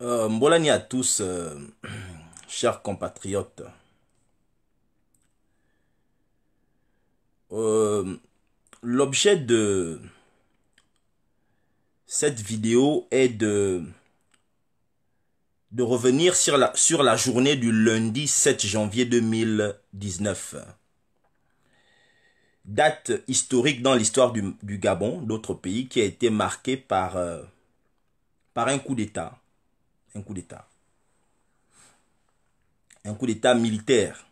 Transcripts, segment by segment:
Euh, à tous, euh, chers compatriotes. Euh, l'objet de cette vidéo est de, de revenir sur la, sur la journée du lundi 7 janvier 2019. Date historique dans l'histoire du, Gabon, d'autres pays, qui a été marquée par, euh, par un coup d'État un coup d'État. Un coup d'État militaire.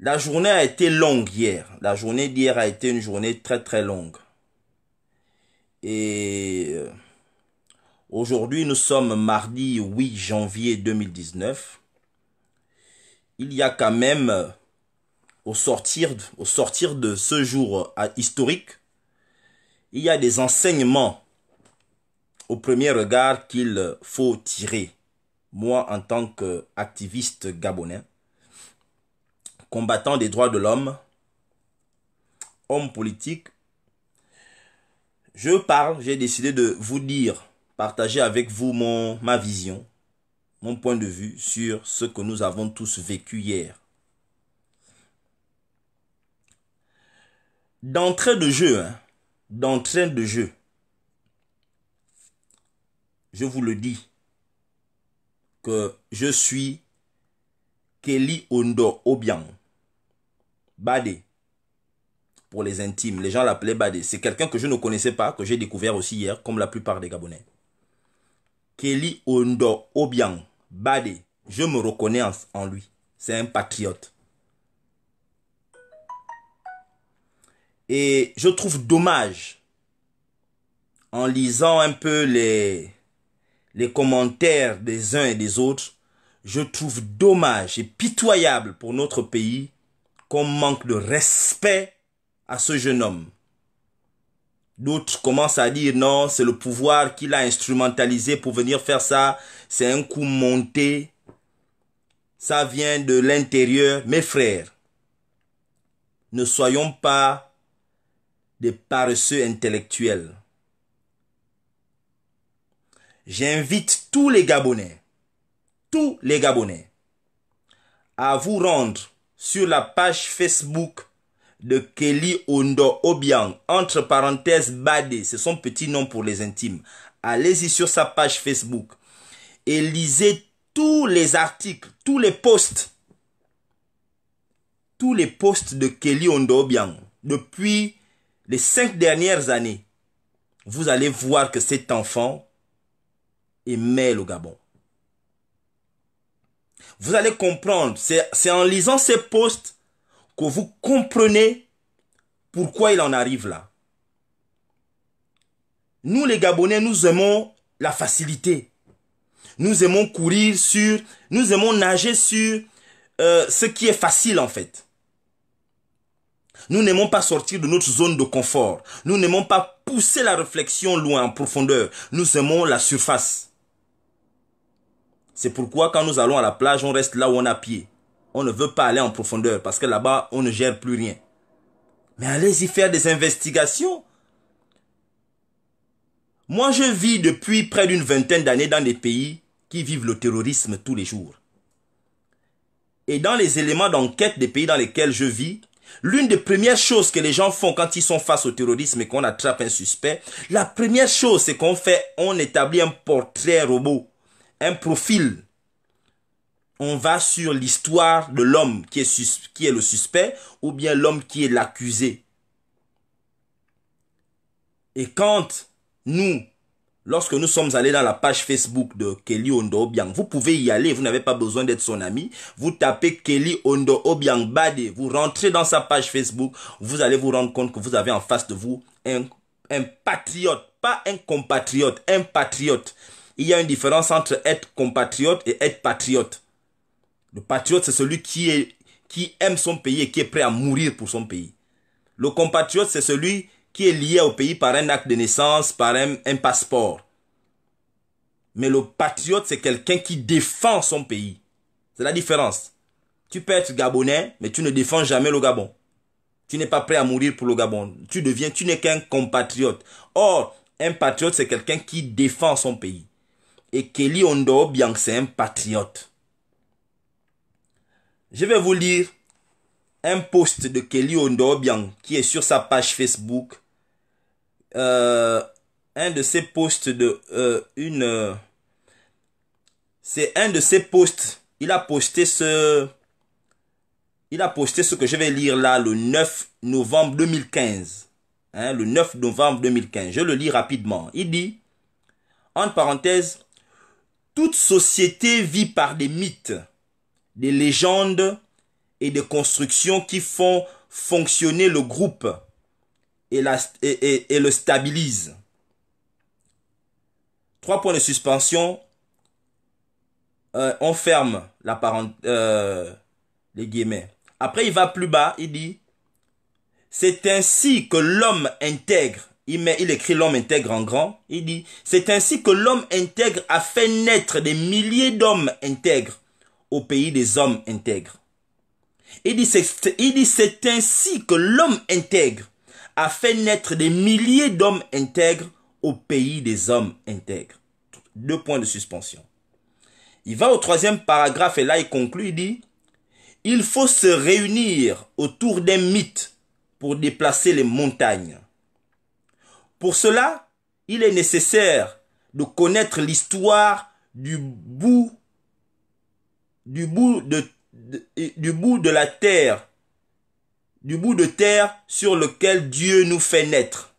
La journée a été longue hier. La journée d'hier a été une journée très très longue. Et euh, aujourd'hui, nous sommes mardi 8 janvier 2019. Il y a quand même, euh, au sortir, au sortir de ce jour euh, historique, il y a des enseignements au premier regard qu'il faut tirer, moi en tant qu'activiste gabonais, combattant des droits de l'homme, homme politique, je parle, j'ai décidé de vous dire, partager avec vous mon, ma vision, mon point de vue sur ce que nous avons tous vécu hier. D'entrée de jeu, hein, d'entrée de jeu, je vous le dis, que je suis Kelly Ondo Obiang. Bade Pour les intimes, les gens l'appelaient Bade. C'est quelqu'un que je ne connaissais pas, que j'ai découvert aussi hier, comme la plupart des Gabonais. Kelly Ondo Obiang. Bade, Je me reconnais en lui. C'est un patriote. Et je trouve dommage, en lisant un peu les, les commentaires des uns et des autres, je trouve dommage et pitoyable pour notre pays qu'on manque de respect à ce jeune homme. D'autres commencent à dire non, c'est le pouvoir qu'il a instrumentalisé pour venir faire ça, c'est un coup monté, ça vient de l'intérieur. Mes frères, ne soyons pas des paresseux intellectuels j'invite tous les Gabonais, tous les Gabonais, à vous rendre sur la page Facebook de Kelly Ondo Obiang, entre parenthèses Bade, c'est son petit nom pour les intimes. Allez-y sur sa page Facebook et lisez tous les articles, tous les posts, tous les posts de Kelly Ondo Obiang depuis les cinq dernières années. Vous allez voir que cet enfant et mêle au Gabon. Vous allez comprendre, c'est en lisant ces postes. que vous comprenez pourquoi il en arrive là. Nous les Gabonais, nous aimons la facilité. Nous aimons courir sur, nous aimons nager sur euh, ce qui est facile en fait. Nous n'aimons pas sortir de notre zone de confort. Nous n'aimons pas pousser la réflexion loin en profondeur. Nous aimons la surface. C'est pourquoi quand nous allons à la plage, on reste là où on a pied. On ne veut pas aller en profondeur parce que là-bas, on ne gère plus rien. Mais allez-y faire des investigations. Moi, je vis depuis près d'une vingtaine d'années dans des pays qui vivent le terrorisme tous les jours. Et dans les éléments d'enquête des pays dans lesquels je vis, l'une des premières choses que les gens font quand ils sont face au terrorisme et qu'on attrape un suspect, la première chose c'est qu'on fait, on établit un portrait robot un profil. On va sur l'histoire de l'homme qui est, le suspect ou bien l'homme qui est l'accusé. Et quand nous, lorsque nous sommes allés dans la page Facebook de Kelly Ondo Obiang, vous pouvez y aller, vous n'avez pas besoin d'être son ami. Vous tapez Kelly Ondo Obiang Bade, vous rentrez dans sa page Facebook, vous allez vous rendre compte que vous avez en face de vous un, un patriote, pas un compatriote, un patriote il y a une différence entre être compatriote et être patriote. Le patriote, c'est celui qui, est, qui aime son pays et qui est prêt à mourir pour son pays. Le compatriote, c'est celui qui est lié au pays par un acte de naissance, par un, passeport. Mais le patriote, c'est quelqu'un qui défend son pays. C'est la différence. Tu peux être gabonais, mais tu ne défends jamais le Gabon. Tu n'es pas prêt à mourir pour le Gabon. Tu deviens, tu n'es qu'un compatriote. Or, un patriote, c'est quelqu'un qui défend son pays et Kelly Ondoobiang, c'est un patriote. Je vais vous lire un post de Kelly Ondobian qui est sur sa page Facebook. Euh, un de ses posts de euh, une euh, c'est un de ses posts il a posté ce il a posté ce que je vais lire là le 9 novembre 2015 hein, le 9 novembre 2015 je le lis rapidement il dit en parenthèse, toute société vit par des mythes, des légendes et des constructions qui font fonctionner le groupe et, le stabilisent. Trois points de suspension. Euh, on ferme la euh, les guillemets. Après, il va plus bas, il dit, c'est ainsi que l'homme intègre il, il écrit l'homme intègre en grand. Il dit, c'est ainsi que l'homme intègre a fait naître des milliers d'hommes intègres au pays des hommes intègres. Il dit, c'est ainsi que l'homme intègre a fait naître des milliers d'hommes intègres au pays des hommes intègres. Deux points de suspension. Il va au troisième paragraphe et là il conclut, il dit, il faut se réunir autour d'un mythe pour déplacer les montagnes. Pour cela, il est nécessaire de connaître l'histoire du bout du bout de, la terre du bout de terre sur lequel Dieu nous fait naître.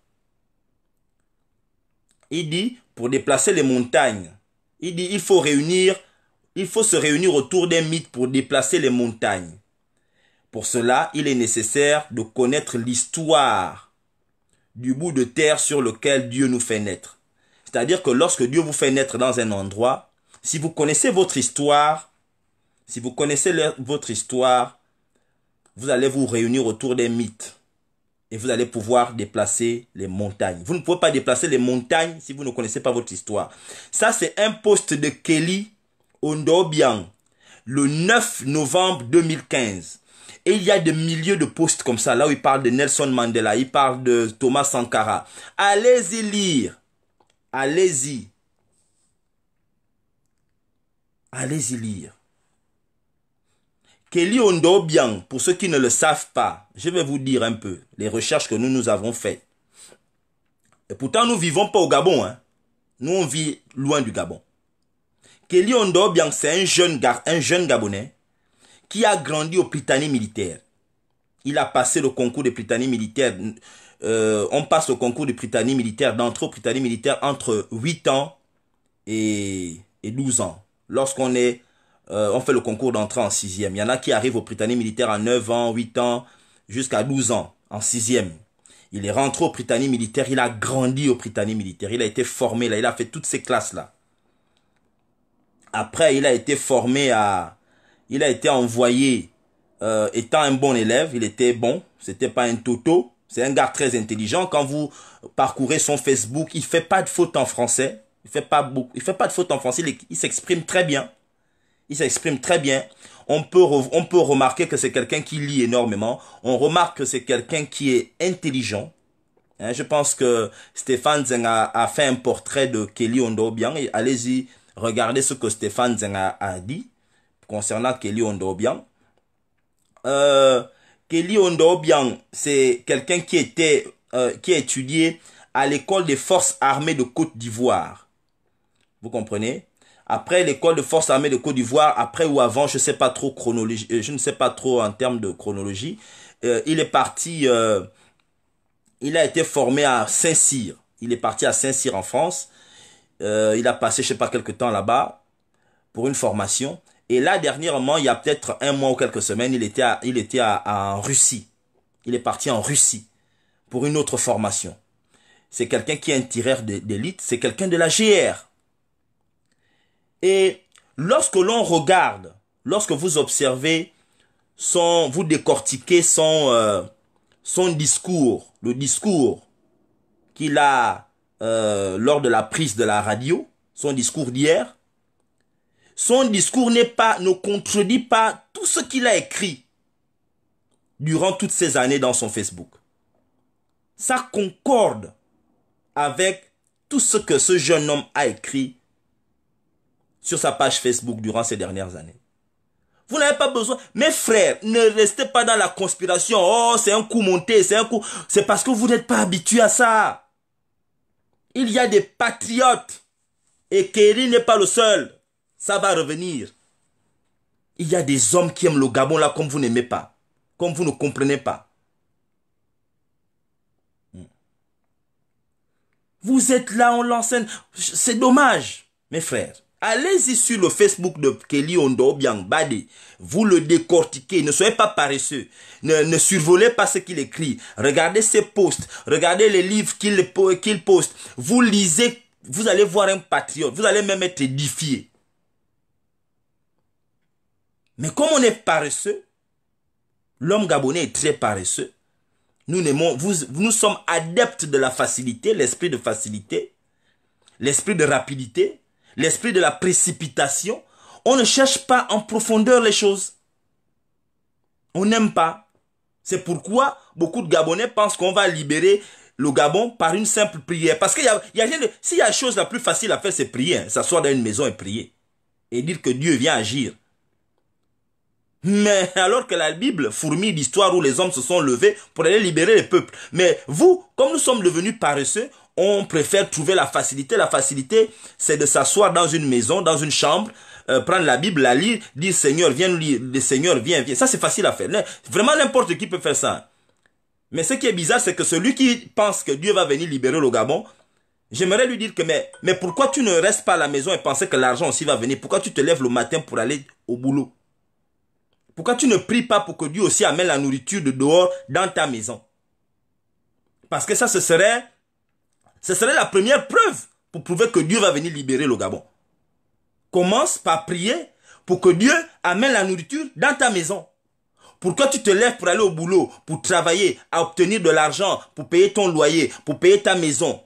Il dit pour déplacer les montagnes. Il dit il faut réunir il faut se réunir autour d'un mythe pour déplacer les montagnes. Pour cela, il est nécessaire de connaître l'histoire du bout de terre sur lequel Dieu nous fait naître. C'est-à-dire que lorsque Dieu vous fait naître dans un endroit, si vous connaissez votre histoire, si vous connaissez votre histoire, vous allez vous réunir autour des mythes et vous allez pouvoir déplacer les montagnes. Vous ne pouvez pas déplacer les montagnes si vous ne connaissez pas votre histoire. Ça, c'est un poste de Kelly Ondobian, le 9 novembre 2015. Et il y a des milliers de postes comme ça, là où il parle de Nelson Mandela, il parle de Thomas Sankara. Allez-y lire. Allez-y. Allez-y lire. Kelly Ondobiang, pour ceux qui ne le savent pas, je vais vous dire un peu les recherches que nous nous avons faites. Et pourtant, nous ne vivons pas au Gabon. Hein. Nous, on vit loin du Gabon. Kelly Ondobiang, c'est un un jeune Gabonais qui a grandi au Britannique militaire. Il a passé le concours de Britannique militaire. Euh, on passe au concours de Britannique militaire, d'entrée au Britannique militaire entre 8 ans et, 12 ans. Lorsqu'on est, euh, on fait le concours d'entrée en 6e. Il y en a qui arrivent au Britannique militaire à 9 ans, 8 ans, jusqu'à 12 ans, en 6e. Il est rentré au Britannique militaire, il a grandi au Britannique militaire, il a été formé là, il a fait toutes ces classes là. Après, il a été formé à, il a été envoyé euh, étant un bon élève, il était bon, c'était pas un toto, c'est un gars très intelligent. Quand vous parcourez son Facebook, il fait pas de faute en français, il fait pas beaucoup, il fait pas de faute en français, il, s'exprime très bien, il s'exprime très bien. On peut on peut remarquer que c'est quelqu'un qui lit énormément. On remarque que c'est quelqu'un qui est intelligent. Hein, je pense que Stéphane Zeng a, fait un portrait de Kelly Ondobiang, Allez-y, regardez ce que Stéphane Zeng a dit concernant Kelly Ondobian. Euh, Kelly Ondobian, c'est quelqu'un qui était, euh, qui a étudié à l'école des forces armées de Côte d'Ivoire. Vous comprenez Après l'école des forces armées de Côte d'Ivoire, après ou avant, je sais pas trop chronologie, euh, je ne sais pas trop en termes de chronologie. il est parti, il a été formé à Saint-Cyr. Il est parti à Saint-Cyr en France. il a passé, je sais pas, quelques temps là-bas pour une formation. Et là, dernièrement, il y a peut-être un mois ou quelques semaines, il était, il était en Russie. Il est parti en Russie pour une autre formation. C'est quelqu'un qui est un tireur d'élite, c'est quelqu'un de la GR. Et lorsque l'on regarde, lorsque vous observez son, vous décortiquez son, euh, son discours, le discours qu'il a euh, lors de la prise de la radio, son discours d'hier, son discours n'est pas, ne contredit pas tout ce qu'il a écrit durant toutes ces années dans son Facebook. Ça concorde avec tout ce que ce jeune homme a écrit sur sa page Facebook durant ces dernières années. Vous n'avez pas besoin. Mes frères, ne restez pas dans la conspiration. Oh, c'est un coup monté, c'est un coup. C'est parce que vous n'êtes pas habitué à ça. Il y a des patriotes. Et Kerry n'est pas le seul. Ça va revenir. Il y a des hommes qui aiment le Gabon là comme vous n'aimez pas. Comme vous ne comprenez pas. Hmm. Vous êtes là, on l'enseigne. C'est dommage, mes frères. Allez-y sur le Facebook de Kelly Ondo Biangbadi. Vous le décortiquez. Ne soyez pas paresseux. Ne, survolez pas ce qu'il écrit. Regardez ses posts. Regardez les livres qu'il poste. Vous lisez. Vous allez voir un patriote. Vous allez même être édifié. Mais comme on est paresseux, l'homme gabonais est très paresseux. Nous, vous, nous sommes adeptes de la facilité, l'esprit de facilité, l'esprit de rapidité, l'esprit de la précipitation. On ne cherche pas en profondeur les choses. On n'aime pas. C'est pourquoi beaucoup de Gabonais pensent qu'on va libérer le Gabon par une simple prière. Parce qu'il y y a la chose la plus facile à faire, c'est prier. Hein. S'asseoir dans une maison et prier. Et dire que Dieu vient agir. Mais alors que la Bible fourmille d'histoires où les hommes se sont levés pour aller libérer les peuples. Mais vous, comme nous sommes devenus paresseux, on préfère trouver la facilité. La facilité, c'est de s'asseoir dans une maison, dans une chambre, euh, prendre la Bible, la lire, dire Seigneur, viens nous lire, le Seigneur, viens, viens. Ça, c'est facile à faire. Vraiment, n'importe qui peut faire ça. Mais ce qui est bizarre, c'est que celui qui pense que Dieu va venir libérer le Gabon, j'aimerais lui dire que, mais, mais pourquoi tu ne restes pas à la maison et penser que l'argent aussi va venir Pourquoi tu te lèves le matin pour aller au boulot pourquoi tu ne pries pas pour que Dieu aussi amène la nourriture de dehors dans ta maison Parce que ça, ce serait, ce serait la première preuve pour prouver que Dieu va venir libérer le Gabon. Commence par prier pour que Dieu amène la nourriture dans ta maison. Pourquoi tu te lèves pour aller au boulot, pour travailler, à obtenir de l'argent, pour payer ton loyer, pour payer ta maison,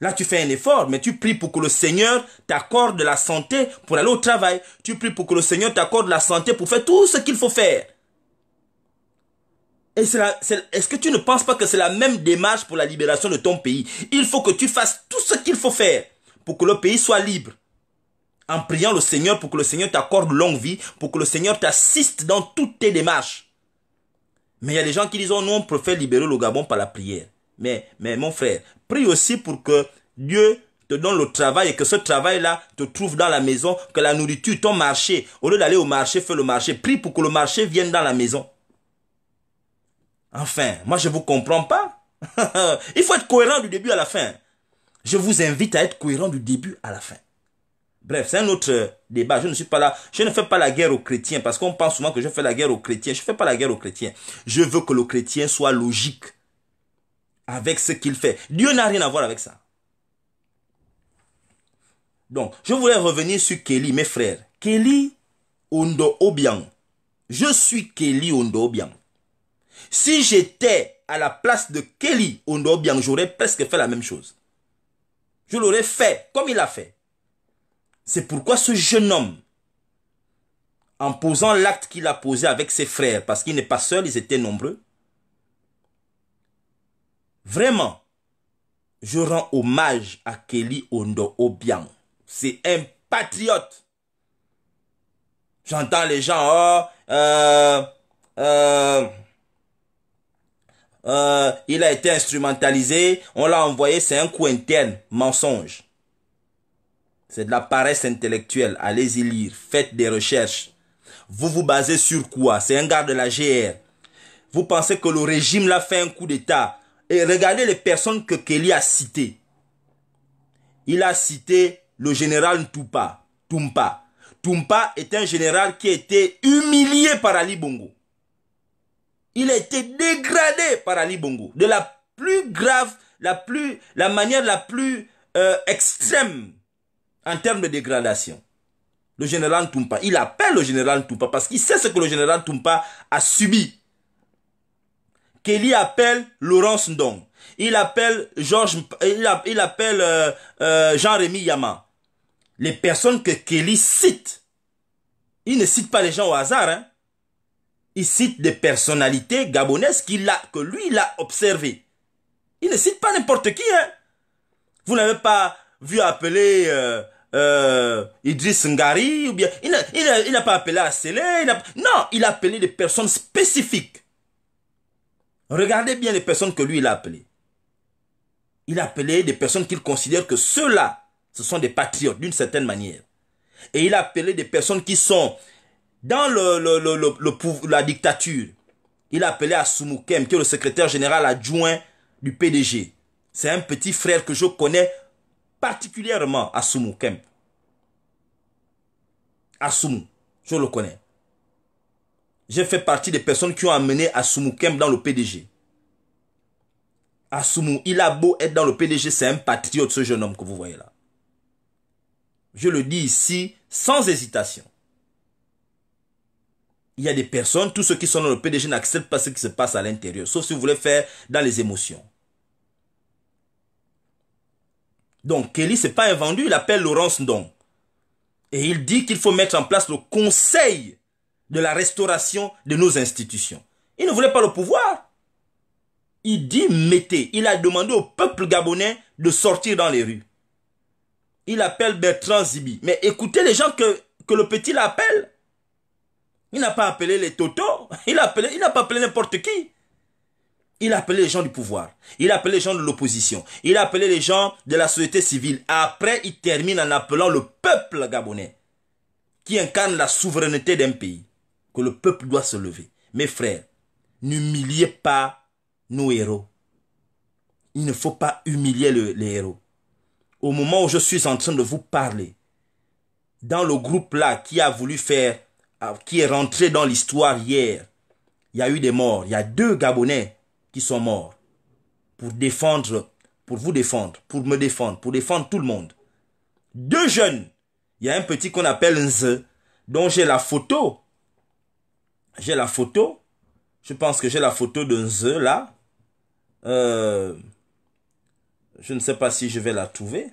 Là, tu fais un effort, mais tu pries pour que le Seigneur t'accorde la santé pour aller au travail. Tu pries pour que le Seigneur t'accorde la santé pour faire tout ce qu'il faut faire. Est-ce que tu ne penses pas que c'est la même démarche pour la libération de ton pays Il faut que tu fasses tout ce qu'il faut faire pour que le pays soit libre. En priant le Seigneur pour que le Seigneur t'accorde longue vie, pour que le Seigneur t'assiste dans toutes tes démarches. Mais il y a des gens qui disent, oh nous, on préfère libérer le Gabon par la prière. Mais, mon frère, prie aussi pour que Dieu te donne le travail et que ce travail-là te trouve dans la maison, que la nourriture, ton marché, au lieu d'aller au marché, fais le marché. Prie pour que le marché vienne dans la maison. Enfin, moi je ne vous comprends pas. Il faut être cohérent du début à la fin. Je vous invite à être cohérent du début à la fin. Bref, c'est un autre euh, débat. Je ne suis pas là. Je ne fais pas la guerre aux chrétiens parce qu'on pense souvent que je fais la guerre aux chrétiens. Je ne fais pas la guerre aux chrétiens. Je veux que le chrétien soit logique avec ce qu'il fait. Dieu n'a rien à voir avec ça. Donc, je voulais revenir sur Kelly, mes frères. Kelly Ondo Obiang. Je suis Kelly Ondo Obiang. Si j'étais à la place de Kelly Ondo Obiang, j'aurais presque fait la même chose. Je l'aurais fait comme il a fait. C'est pourquoi ce jeune homme, en posant l'acte qu'il a posé avec ses frères, parce qu'il n'est pas seul, ils étaient nombreux, Vraiment, je rends hommage à Kelly Ondo Obiang. C'est un patriote. J'entends les gens, oh, euh, euh, euh, il a été instrumentalisé, on l'a envoyé, c'est un coup interne, mensonge. C'est de la paresse intellectuelle. Allez-y lire, faites des recherches. Vous vous basez sur quoi C'est un gars de la GR. Vous pensez que le régime l'a fait un coup d'État et regardez les personnes que Kelly a citées. Il a cité le général Ntupa, Tumpa. Tumpa est un général qui a été humilié par Ali Bongo. Il a été dégradé par Ali Bongo. De la plus grave, la, plus, la manière la plus euh, extrême en termes de dégradation. Le général Tumpa, il appelle le général Tumpa parce qu'il sait ce que le général Tumpa a subi Kelly appelle Laurence Ndong. Il appelle Georges, il, appelle euh, euh, jean rémi Yama. Les personnes que Kelly cite, il ne cite pas les gens au hasard. Hein. Il cite des personnalités gabonaises a, que lui, il a observées. Il ne cite pas n'importe qui. Hein. Vous n'avez pas vu appeler euh, Idriss Ngari ou bien il n'a pas appelé à Non, il a appelé des personnes spécifiques Regardez bien les personnes que lui, il a appelées. Il a appelé des personnes qu'il considère que ceux-là, ce sont des patriotes d'une certaine manière. Et il a appelé des personnes qui sont dans le, la dictature. Il a appelé Asumukem, qui est le secrétaire général adjoint du PDG. C'est un petit frère que je connais particulièrement, Asumukem. Asumu, je le connais. J'ai fait partie des personnes qui ont amené Asumu Kem dans le PDG. Asumu, il a beau être dans le PDG, c'est un patriote ce jeune homme que vous voyez là. Je le dis ici sans hésitation. Il y a des personnes, tous ceux qui sont dans le PDG n'acceptent pas ce qui se passe à l'intérieur, sauf si vous voulez faire dans les émotions. Donc Kelly, ce n'est pas invendu, il appelle Laurence Ndong. Et il dit qu'il faut mettre en place le conseil de la restauration de nos institutions. Il ne voulait pas le pouvoir. Il dit mettez. Il a demandé au peuple gabonais de sortir dans les rues. Il appelle Bertrand Zibi. Mais écoutez les gens que, que le petit l'appelle. Il n'a pas appelé les totos. Il n'a pas appelé n'importe qui. Il a appelé les gens du pouvoir. Il a appelé les gens de l'opposition. Il a appelé les gens de la société civile. Après, il termine en appelant le peuple gabonais qui incarne la souveraineté d'un pays que le peuple doit se lever. Mes frères, n'humiliez pas nos héros. Il ne faut pas humilier les héros. Au moment où je suis en train de vous parler, dans le groupe là qui a voulu faire, ah, qui est rentré dans l'histoire hier, il y a eu des morts. Il y a deux Gabonais qui sont morts pour défendre, pour vous défendre, pour me défendre, pour défendre tout le monde. Deux jeunes. Il y a un petit qu'on appelle Nze, dont j'ai la photo j'ai la photo. Je pense que j'ai la photo d'un œuf là. Euh, je ne sais pas si je vais la trouver.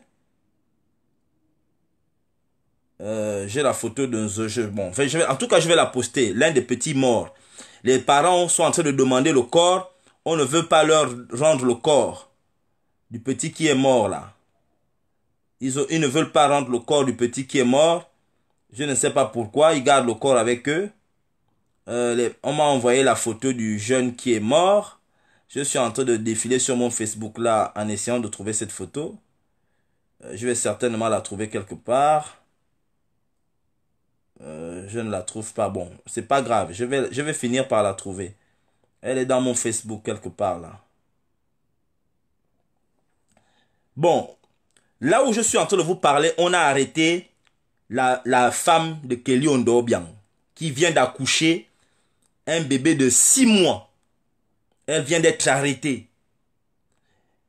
Euh, j'ai la photo d'un œuf. Bon, je vais, en tout cas, je vais la poster. L'un des petits morts. Les parents sont en train de demander le corps. On ne veut pas leur rendre le corps du petit qui est mort là. ils ne veulent pas rendre le corps du petit qui est mort. Je ne sais pas pourquoi. Ils gardent le corps avec eux. Euh, on m'a envoyé la photo du jeune qui est mort. Je suis en train de défiler sur mon Facebook là en essayant de trouver cette photo. Euh, je vais certainement la trouver quelque part. Euh, je ne la trouve pas. Bon, c'est pas grave. Je vais, je vais finir par la trouver. Elle est dans mon Facebook quelque part là. Bon, là où je suis en train de vous parler, on a arrêté la, la femme de Kelly Ondobiang qui vient d'accoucher un bébé de 6 mois. Elle vient d'être arrêtée.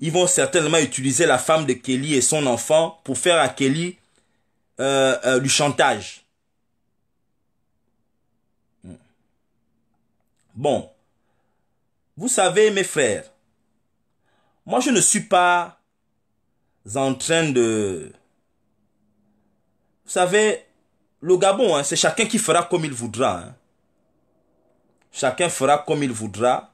Ils vont certainement utiliser la femme de Kelly et son enfant pour faire à Kelly euh, euh, du chantage. Hmm. Bon, vous savez mes frères, moi je ne suis pas en train de... Vous savez, le Gabon, hein, c'est chacun qui fera comme il voudra. Hein. Chacun fera comme il voudra.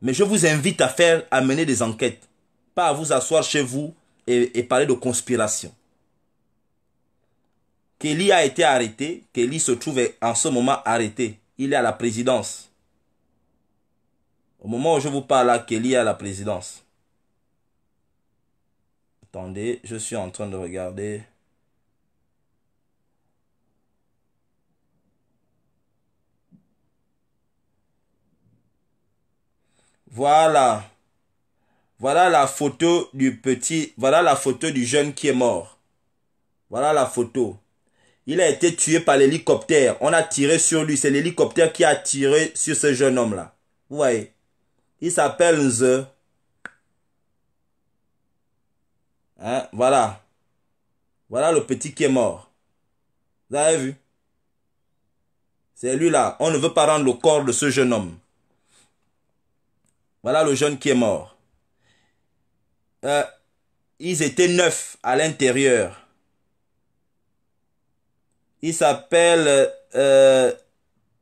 Mais je vous invite à faire, à mener des enquêtes. Pas à vous asseoir chez vous et, parler de conspiration. Kelly a été arrêté. Kelly se trouve en ce moment arrêté. Il est à la présidence. Au moment où je vous parle Kelly est à la présidence. Attendez, je suis en train de regarder. Voilà. Voilà la photo du petit, voilà la photo du jeune qui est mort. Voilà la photo. Il a été tué par l'hélicoptère. On a tiré sur lui. C'est l'hélicoptère qui a tiré sur ce jeune homme-là. Vous voyez. Il s'appelle The, Hein? Voilà. Voilà le petit qui est mort. Vous avez vu? C'est lui là. On ne veut pas rendre le corps de ce jeune homme. Voilà le jeune qui est mort. Euh, ils étaient neuf à l'intérieur. Il s'appelle euh,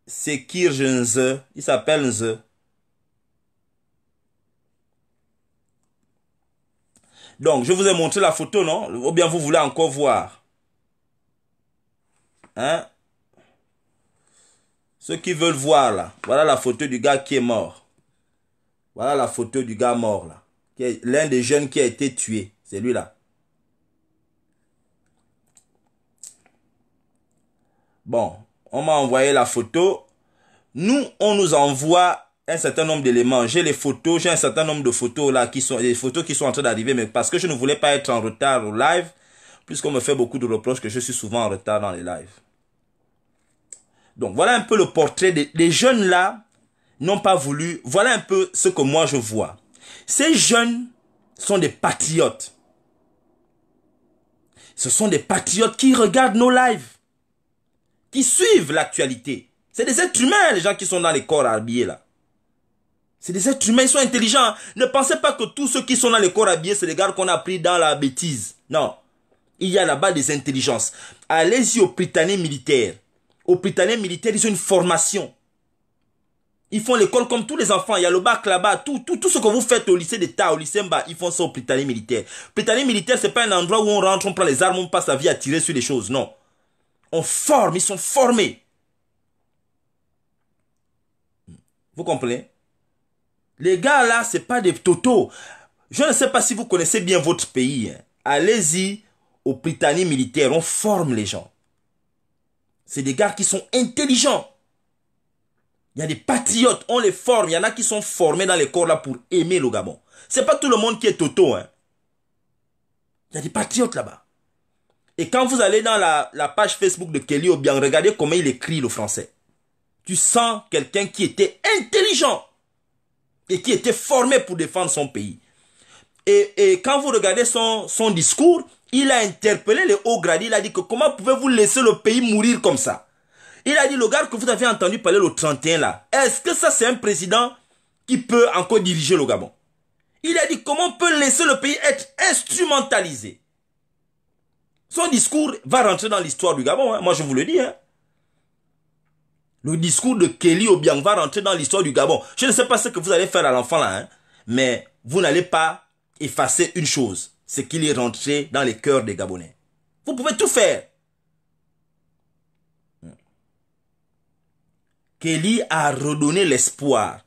Il s'appelle Nze. Donc, je vous ai montré la photo, non Ou bien vous voulez encore voir Hein Ceux qui veulent voir, là. Voilà la photo du gars qui est mort. Voilà la photo du gars mort là. L'un des jeunes qui a été tué. C'est lui là. Bon, on m'a envoyé la photo. Nous, on nous envoie un certain nombre d'éléments. J'ai les photos, j'ai un certain nombre de photos là qui sont des photos qui sont en train d'arriver, mais parce que je ne voulais pas être en retard au live, puisqu'on me fait beaucoup de reproches que je suis souvent en retard dans les lives. Donc voilà un peu le portrait des jeunes là n'ont pas voulu. Voilà un peu ce que moi je vois. Ces jeunes sont des patriotes. Ce sont des patriotes qui regardent nos lives, qui suivent l'actualité. C'est des êtres humains, les gens qui sont dans les corps habillés là. C'est des êtres humains, ils sont intelligents. Hein. Ne pensez pas que tous ceux qui sont dans les corps habillés, c'est les gars qu'on a pris dans la bêtise. Non. Il y a là-bas des intelligences. Allez-y aux Britanniques militaires. Aux Britanniques militaires, ils ont une formation. Ils font l'école comme tous les enfants. Il y a le bac là-bas. Tout, ce que vous faites au lycée d'État, au lycée Mba, ils font ça au Britannique militaire. Britannique militaire, c'est pas un endroit où on rentre, on prend les armes, on passe sa vie à tirer sur les choses. Non. On forme, ils sont formés. Vous comprenez Les gars là, c'est pas des totos. Je ne sais pas si vous connaissez bien votre pays. Hein. Allez-y au Britannique militaire, on forme les gens. C'est des gars qui sont intelligents. Il y a des patriotes, on les forme. Il y en a qui sont formés dans les corps là pour aimer le Gabon. C'est pas tout le monde qui est Toto. Hein. Il y a des patriotes là-bas. Et quand vous allez dans la, page Facebook de Kelly Obiang, regardez comment il écrit le français. Tu sens quelqu'un qui était intelligent et qui était formé pour défendre son pays. Et, quand vous regardez son, son discours, il a interpellé les hauts gradés. Il a dit que comment pouvez-vous laisser le pays mourir comme ça il a dit, le gars que vous avez entendu parler le 31 là, est-ce que ça c'est un président qui peut encore diriger le Gabon Il a dit, comment on peut laisser le pays être instrumentalisé Son discours va rentrer dans l'histoire du Gabon, hein. moi je vous le dis. Hein. Le discours de Kelly Obiang va rentrer dans l'histoire du Gabon. Je ne sais pas ce que vous allez faire à l'enfant là, hein, mais vous n'allez pas effacer une chose, c'est qu'il est rentré dans les cœurs des Gabonais. Vous pouvez tout faire. Kelly a redonné l'espoir.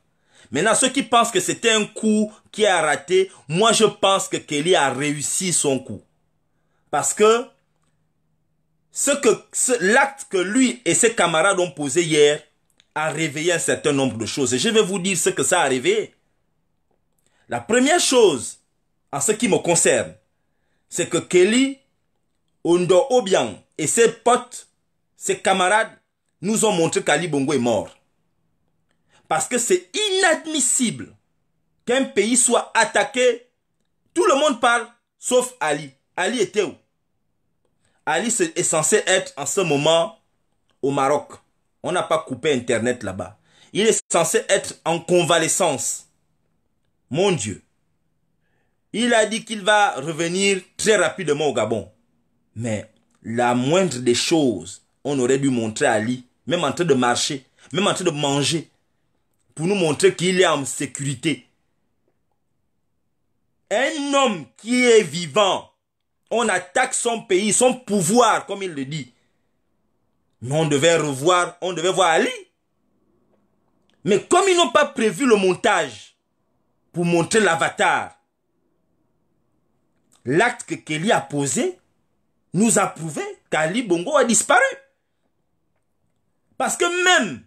Maintenant, ceux qui pensent que c'était un coup qui a raté, moi je pense que Kelly a réussi son coup. Parce que ce que l'acte que lui et ses camarades ont posé hier a réveillé un certain nombre de choses. Et je vais vous dire ce que ça a réveillé. La première chose, en ce qui me concerne, c'est que Kelly, Ondo Obiang et ses potes, ses camarades, nous ont montré qu'Ali Bongo est mort. Parce que c'est inadmissible qu'un pays soit attaqué. Tout le monde parle, sauf Ali. Ali était où Ali est censé être en ce moment au Maroc. On n'a pas coupé Internet là-bas. Il est censé être en convalescence. Mon Dieu. Il a dit qu'il va revenir très rapidement au Gabon. Mais la moindre des choses on aurait dû montrer Ali, même en train de marcher, même en train de manger, pour nous montrer qu'il est en sécurité. Un homme qui est vivant, on attaque son pays, son pouvoir, comme il le dit. Mais on devait revoir, on devait voir Ali. Mais comme ils n'ont pas prévu le montage pour montrer l'avatar, l'acte que Kelly a posé nous a prouvé qu'Ali Bongo a disparu. Parce que même,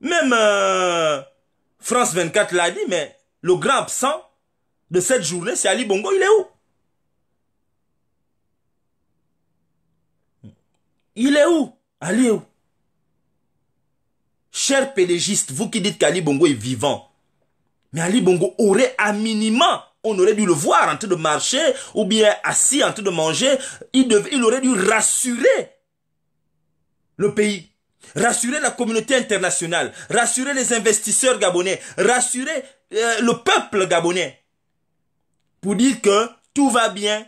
même euh, France 24 l'a dit, mais le grand absent de cette journée, c'est Ali Bongo, il est où Il est où Ali est où Chers pédégistes, vous qui dites qu'Ali Bongo est vivant, mais Ali Bongo aurait à minima, on aurait dû le voir en train de marcher, ou bien assis en train de manger, il, devait, il aurait dû rassurer le pays rassurer la communauté internationale, rassurer les investisseurs gabonais, rassurer euh, le peuple gabonais pour dire que tout va bien.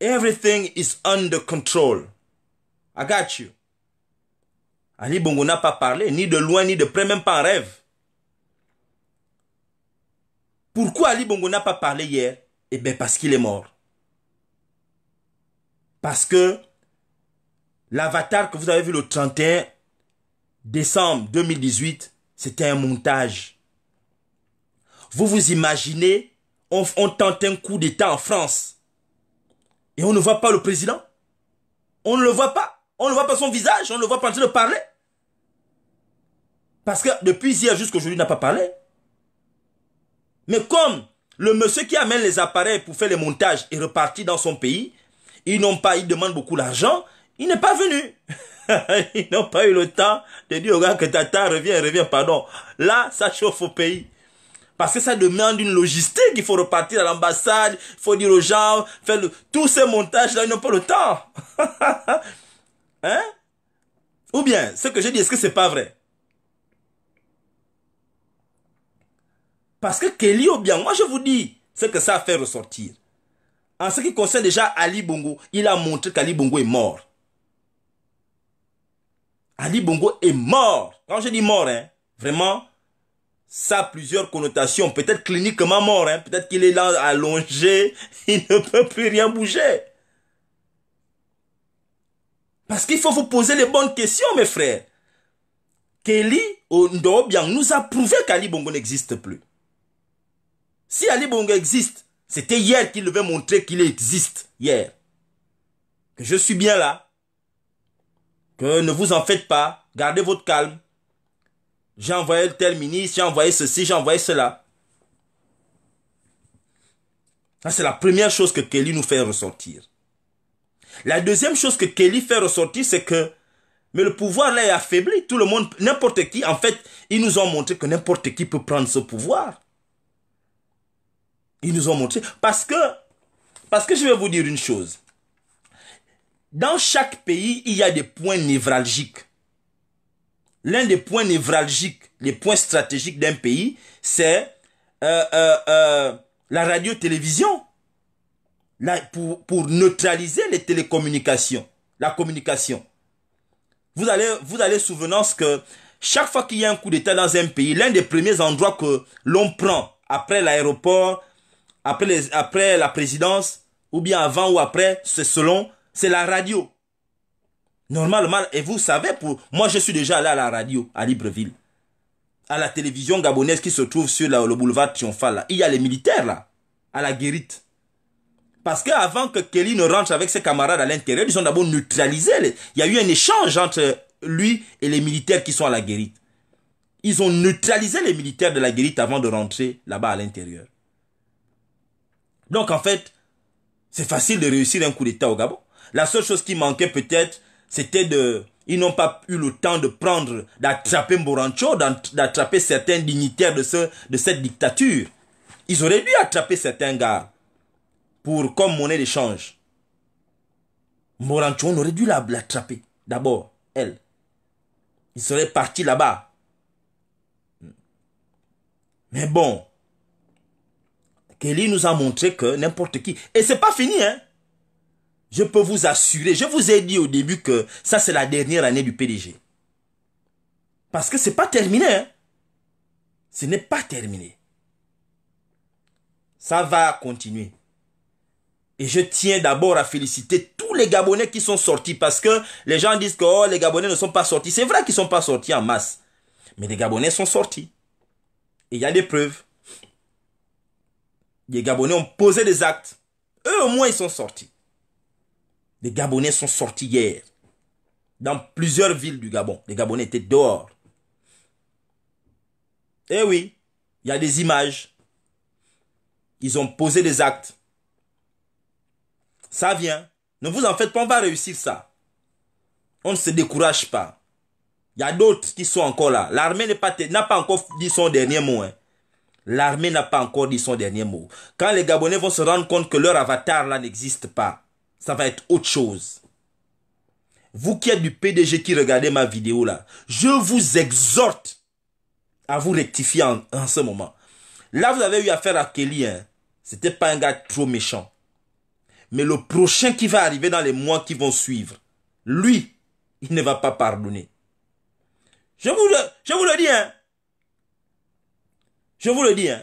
Everything is under control. I got you. Ali Bongo n'a pas parlé, ni de loin, ni de près, même pas en rêve. Pourquoi Ali Bongo n'a pas parlé hier Eh bien parce qu'il est mort. Parce que L'avatar que vous avez vu le 31 décembre 2018, c'était un montage. Vous vous imaginez, on, tente un coup d'État en France. Et on ne voit pas le président. On ne le voit pas. On ne voit pas son visage. On ne le voit pas en train de parler. Parce que depuis hier jusqu'aujourd'hui, il n'a pas parlé. Mais comme le monsieur qui amène les appareils pour faire les montages est reparti dans son pays, ils n'ont pas, ils demande beaucoup d'argent. Il n'est pas venu. Ils n'ont pas eu le temps de dire au gars que Tata revient, revient, pardon. Là, ça chauffe au pays. Parce que ça demande une logistique. Il faut repartir à l'ambassade. Il faut dire aux gens, faire tous ces montages-là, ils n'ont pas le temps. hein? Ou bien, ce que je dis, est-ce que c'est pas vrai? Parce que Kelly bien moi je vous dis ce que ça a fait ressortir. En ce qui concerne déjà Ali Bongo, il a montré qu'Ali Bongo est mort. Ali Bongo est mort. Quand je dis mort, hein, vraiment, ça a plusieurs connotations. Peut-être cliniquement mort, hein. peut-être qu'il est là allongé, il ne peut plus rien bouger. Parce qu'il faut vous poser les bonnes questions, mes frères. Kelly bien nous a prouvé qu'Ali Bongo n'existe plus. Si Ali Bongo existe, c'était hier qu'il devait montrer qu'il existe. Hier. Que je suis bien là que ne vous en faites pas, gardez votre calme. J'ai envoyé tel ministre, j'ai envoyé ceci, j'ai envoyé cela. c'est la première chose que Kelly nous fait ressentir. La deuxième chose que Kelly fait ressortir, c'est que mais le pouvoir là est affaibli. Tout le monde, n'importe qui, en fait, ils nous ont montré que n'importe qui peut prendre ce pouvoir. Ils nous ont montré. Parce que, parce que je vais vous dire une chose. Dans chaque pays, il y a des points névralgiques. L'un des points névralgiques, les points stratégiques d'un pays, c'est euh, euh, euh, la radio-télévision pour, neutraliser les télécommunications, la communication. Vous allez, vous allez que chaque fois qu'il y a un coup d'État dans un pays, l'un des premiers endroits que l'on prend après l'aéroport, après, après la présidence, ou bien avant ou après, c'est selon c'est la radio. Normalement, et vous savez, pour moi je suis déjà allé à la radio, à Libreville. À la télévision gabonaise qui se trouve sur le boulevard triomphal. Il y a les militaires là, à la guérite. Parce qu'avant que Kelly ne rentre avec ses camarades à l'intérieur, ils ont d'abord neutralisé. Il y a eu un échange entre lui et les militaires qui sont à la guérite. Ils ont neutralisé les militaires de la guérite avant de rentrer là-bas à l'intérieur. Donc en fait, c'est facile de réussir un coup d'État au Gabon. La seule chose qui manquait peut-être, c'était de... Ils n'ont pas eu le temps de prendre, d'attraper Morancho, d'attraper certains dignitaires de, de cette dictature. Ils auraient dû attraper certains gars pour comme monnaie d'échange. Morancho, on aurait dû l'attraper d'abord, elle. Ils seraient partis là-bas. Mais bon, Kelly nous a montré que n'importe qui. Et c'est pas fini, hein. Je peux vous assurer, je vous ai dit au début que ça c'est la dernière année du PDG. Parce que ce n'est pas terminé. Hein. Ce n'est pas terminé. Ça va continuer. Et je tiens d'abord à féliciter tous les Gabonais qui sont sortis parce que les gens disent que oh, les Gabonais ne sont pas sortis. C'est vrai qu'ils ne sont pas sortis en masse. Mais les Gabonais sont sortis. Et il y a des preuves. Les Gabonais ont posé des actes. Eux au moins ils sont sortis. Les Gabonais sont sortis hier. Dans plusieurs villes du Gabon, les Gabonais étaient dehors. Eh oui, il y a des images. Ils ont posé des actes. Ça vient. Ne vous en faites pas, on va réussir ça. On ne se décourage pas. Il y a d'autres qui sont encore là. L'armée n'a pas, encore dit son dernier mot. Hein. L'armée n'a pas encore dit son dernier mot. Quand les Gabonais vont se rendre compte que leur avatar là n'existe pas, ça va être autre chose. Vous qui êtes du PDG qui regardez ma vidéo là, je vous exhorte à vous rectifier en, ce moment. Là, vous avez eu affaire à Kelly. Hein. C'était pas un gars trop méchant. Mais le prochain qui va arriver dans les mois qui vont suivre, lui, il ne va pas pardonner. Je vous le, je vous le dis, hein. Je vous le dis, hein.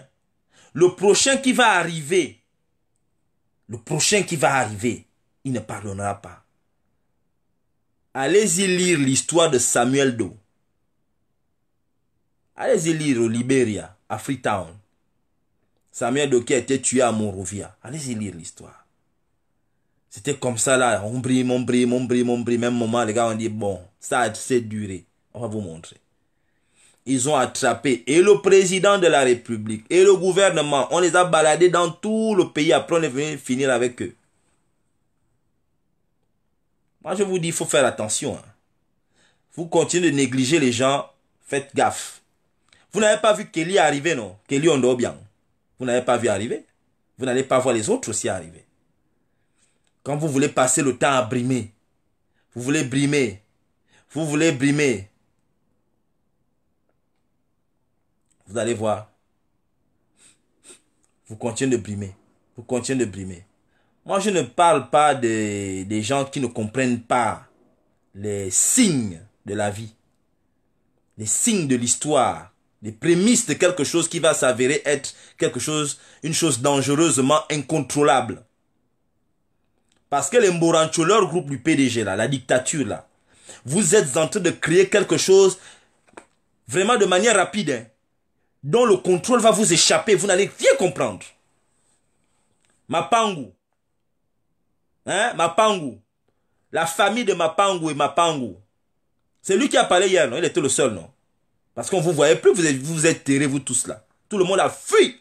Le prochain qui va arriver, le prochain qui va arriver, il ne pardonnera pas. Allez-y lire l'histoire de Samuel Do. Allez-y lire au Liberia, à Freetown. Samuel Do qui a été tué à Monrovia. Allez-y lire l'histoire. C'était comme ça là, on brille, on brille, on brille, on brille. Même moment, les gars on dit, bon, ça a duré. On va vous montrer. Ils ont attrapé et le président de la République et le gouvernement. On les a baladés dans tout le pays. Après, on est venu finir avec eux. Moi, je vous dis, il faut faire attention. Hein. Vous continuez de négliger les gens, faites gaffe. Vous n'avez pas vu Kelly arriver, non Kelly on bien. Vous n'avez pas vu arriver. Vous n'allez pas voir les autres aussi arriver. Quand vous voulez passer le temps à brimer, vous voulez brimer, vous voulez brimer, vous allez voir. Vous continuez de brimer. Vous continuez de brimer. Moi, je ne parle pas des gens qui ne comprennent pas les signes de la vie, les signes de l'histoire, les prémices de quelque chose qui va s'avérer être quelque chose, une chose dangereusement incontrôlable. Parce que les Morancho, leur groupe du PDG, là, la dictature, là, vous êtes en train de créer quelque chose vraiment de manière rapide, hein, dont le contrôle va vous échapper, vous n'allez rien comprendre. Mapangu, Hein? La famille de Mapangu et Mapangu. C'est lui qui a parlé hier, non Il était le seul, non Parce qu'on ne vous voyait plus, vous êtes, vous êtes vous tous là. Tout le monde a fui.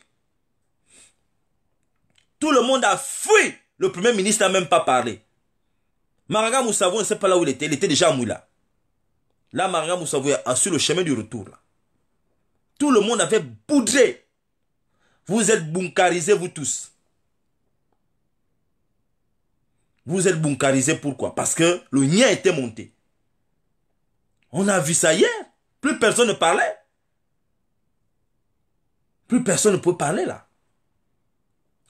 Tout le monde a fui. Le premier ministre n'a même pas parlé. Maraga Moussavou on ne sait pas là où il était. Il était déjà à Moula. Là, Maraga Moussavou a su le chemin du retour. Tout le monde avait boudré. Vous êtes bunkarisés, vous tous. Vous êtes bunkarisé pourquoi Parce que le nien était monté. On a vu ça hier. Plus personne ne parlait. Plus personne ne peut parler là.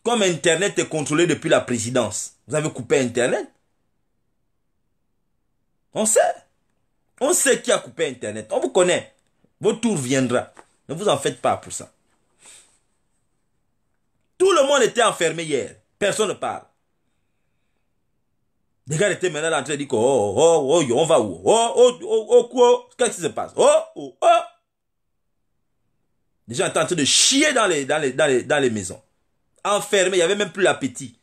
Comme Internet est contrôlé depuis la présidence, vous avez coupé Internet. On sait. On sait qui a coupé Internet. On vous connaît. Votre tour viendra. Ne vous en faites pas pour ça. Tout le monde était enfermé hier. Personne ne parle. Les gars étaient maintenant en train de dire, oh, oh, oh, on va où Oh, oh, oh, oh, quoi Qu'est-ce qui se passe Oh, oh, oh Les gens étaient en train de chier dans les, maisons. Enfermés, il n'y avait même plus l'appétit.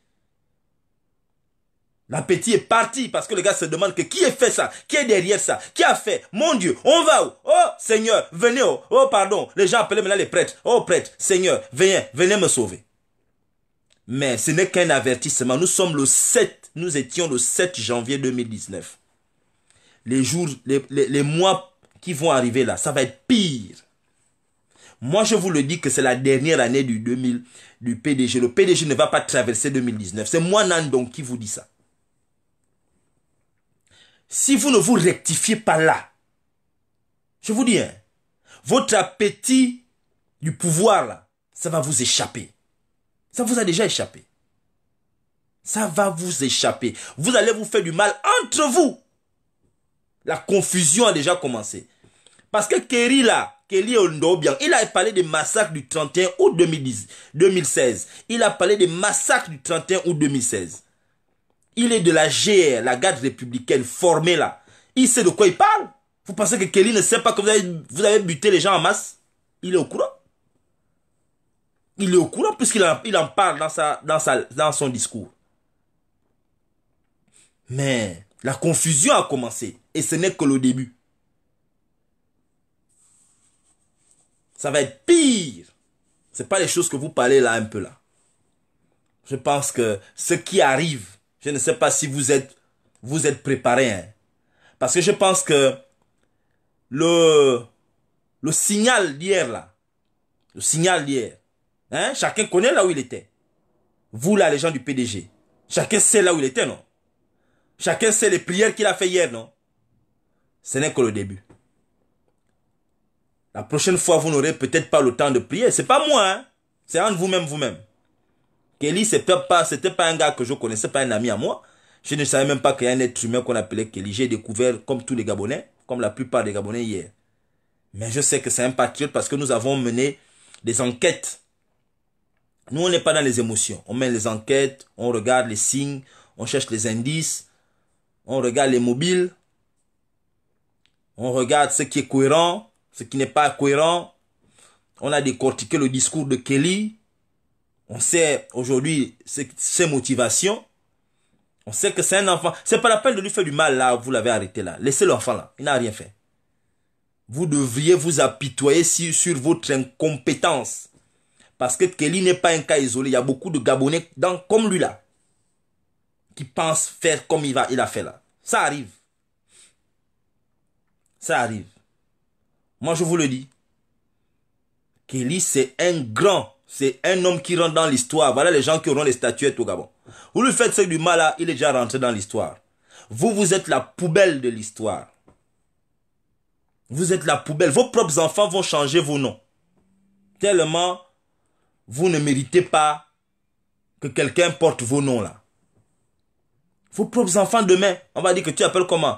L'appétit est parti parce que les gars se demandent qui a fait ça Qui est derrière ça Qui a fait Mon Dieu, on va où Oh Seigneur, venez oh, oh pardon. Les gens appelaient maintenant les prêtres. Oh prêtre, Seigneur, venez, venez me sauver. Mais ce n'est qu'un avertissement. Nous sommes le 7, nous étions le 7 janvier 2019. Les jours, les, mois qui vont arriver là, ça va être pire. Moi, je vous le dis que c'est la dernière année du 2000 du PDG. Le PDG ne va pas traverser 2019. C'est moi, donc qui vous dit ça. Si vous ne vous rectifiez pas là, je vous dis, hein, votre appétit du pouvoir, ça va vous échapper. Ça vous a déjà échappé. Ça va vous échapper. Vous allez vous faire du mal entre vous. La confusion a déjà commencé. Parce que Kerry là, Kelly Ondobian, il a parlé des massacres du 31 août 2016. Il a parlé des massacres du 31 août 2016. Il est de la GR, la garde républicaine formée là. Il sait de quoi il parle. Vous pensez que Kelly ne sait pas que vous avez buté les gens en masse Il est au courant il est au courant puisqu'il en, parle dans, son discours. Mais la confusion a commencé et ce n'est que le début. Ça va être pire. Ce C'est pas les choses que vous parlez là un peu là. Je pense que ce qui arrive, je ne sais pas si vous êtes vous êtes préparé. Hein. Parce que je pense que le le signal d'hier là, le signal d'hier Hein? Chacun connaît là où il était. Vous là, les gens du PDG. Chacun sait là où il était, non Chacun sait les prières qu'il a fait hier, non Ce n'est que le début. La prochaine fois, vous n'aurez peut-être pas le temps de prier. C'est pas moi, hein? C'est entre vous-même, vous-même. Kelly, c'était pas, c'était pas un gars que je connaissais, pas un ami à moi. Je ne savais même pas qu'il y avait un être humain qu'on appelait Kelly. J'ai découvert, comme tous les Gabonais, comme la plupart des Gabonais hier. Mais je sais que c'est un patriote parce que nous avons mené des enquêtes nous, on n'est pas dans les émotions. On met les enquêtes, on regarde les signes, on cherche les indices, on regarde les mobiles, on regarde ce qui est cohérent, ce qui n'est pas cohérent. On a décortiqué le discours de Kelly. On sait aujourd'hui ses motivations. On sait que c'est un enfant. C'est pas la peine de lui faire du mal là, vous l'avez arrêté là. Laissez l'enfant là, il n'a rien fait. Vous devriez vous apitoyer sur votre incompétence. Parce que Kelly n'est pas un cas isolé. Il y a beaucoup de Gabonais comme lui là. Qui pensent faire comme il, va, il a fait là. Ça arrive. Ça arrive. Moi, je vous le dis. Kelly, c'est un grand. C'est un homme qui rentre dans l'histoire. Voilà les gens qui auront les statuettes au Gabon. Vous lui faites ce du mal là, il est déjà rentré dans l'histoire. Vous, vous êtes la poubelle de l'histoire. Vous êtes la poubelle. Vos propres enfants vont changer vos noms. Tellement vous ne méritez pas que quelqu'un porte vos noms là. Vos propres enfants demain, on va dire que tu appelles comment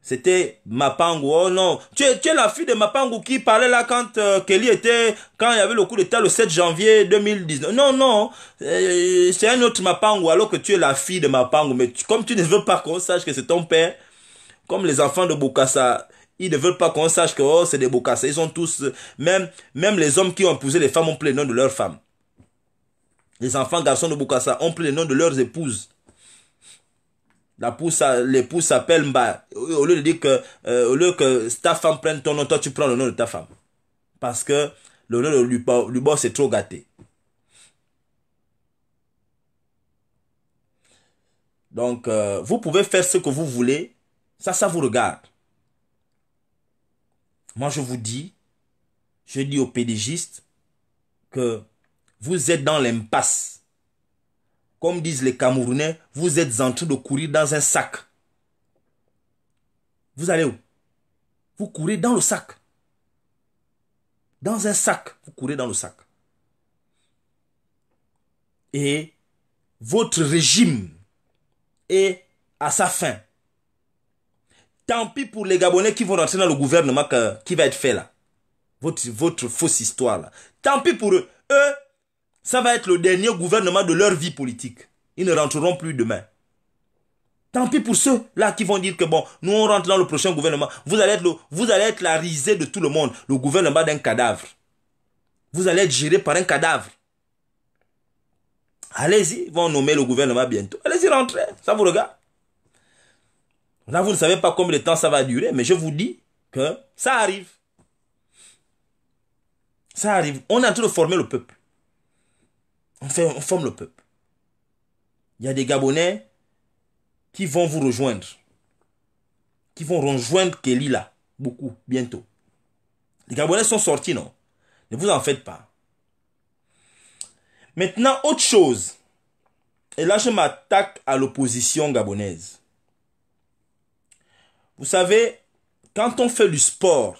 C'était Mapangu. Oh non, tu es, la fille de Mapangu qui parlait là quand euh, Kelly était, quand il y avait le coup d'état le 7 janvier 2019. Non, non, euh, c'est un autre Mapangu alors que tu es la fille de Mapangu. Mais comme tu ne veux pas qu'on sache que c'est ton père, comme les enfants de Bokassa, ils ne veulent pas qu'on sache que oh, c'est des Bukassa. Ils sont tous, même, même les hommes qui ont épousé les femmes ont pris le nom de leurs femme. Les enfants garçons de Bokassa ont pris le nom de leurs épouses. L'épouse s'appelle Mba. Au lieu de dire que, euh, que ta femme prenne ton nom, toi tu prends le nom de ta femme. Parce que le nom de Lubos c'est trop gâté. Donc, euh, vous pouvez faire ce que vous voulez. Ça, ça vous regarde. Moi, je vous dis, je dis aux pédégistes que vous êtes dans l'impasse. Comme disent les Camerounais, vous êtes en train de courir dans un sac. Vous allez où Vous courez dans le sac. Dans un sac, vous courez dans le sac. Et votre régime est à sa fin. Tant pis pour les Gabonais qui vont rentrer dans le gouvernement qui va être fait là. Votre, votre fausse histoire là. Tant pis pour eux. Eux, ça va être le dernier gouvernement de leur vie politique. Ils ne rentreront plus demain. Tant pis pour ceux-là qui vont dire que bon, nous on rentre dans le prochain gouvernement. Vous allez être, vous allez être la risée de tout le monde. Le gouvernement d'un cadavre. Vous allez être géré par un cadavre. Allez-y, vont nommer le gouvernement bientôt. Allez-y, rentrez, ça vous regarde. Là, vous ne savez pas combien de temps ça va durer, mais je vous dis que ça arrive. Ça arrive. On est en train de former le peuple. On, fait, on forme le peuple. Il y a des Gabonais qui vont vous rejoindre. Qui vont rejoindre Kelly là. Beaucoup, bientôt. Les Gabonais sont sortis, non Ne vous en faites pas. Maintenant, autre chose. Et là, je m'attaque à l'opposition gabonaise. Vous savez, quand on fait du sport,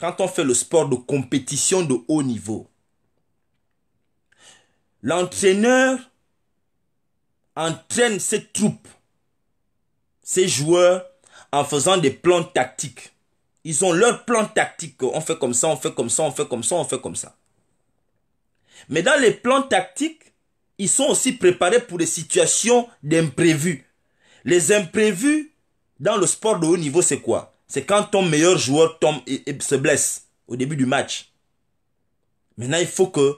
quand on fait le sport de compétition de haut niveau, l'entraîneur entraîne ses troupes, ses joueurs, en faisant des plans tactiques. Ils ont leur plan tactique. On fait comme ça, on fait comme ça, on fait comme ça, on fait comme ça. Mais dans les plans tactiques, ils sont aussi préparés pour des situations d'imprévus. Les imprévus dans le sport de haut niveau, c'est quoi C'est quand ton meilleur joueur tombe et, se blesse au début du match. Maintenant, il faut que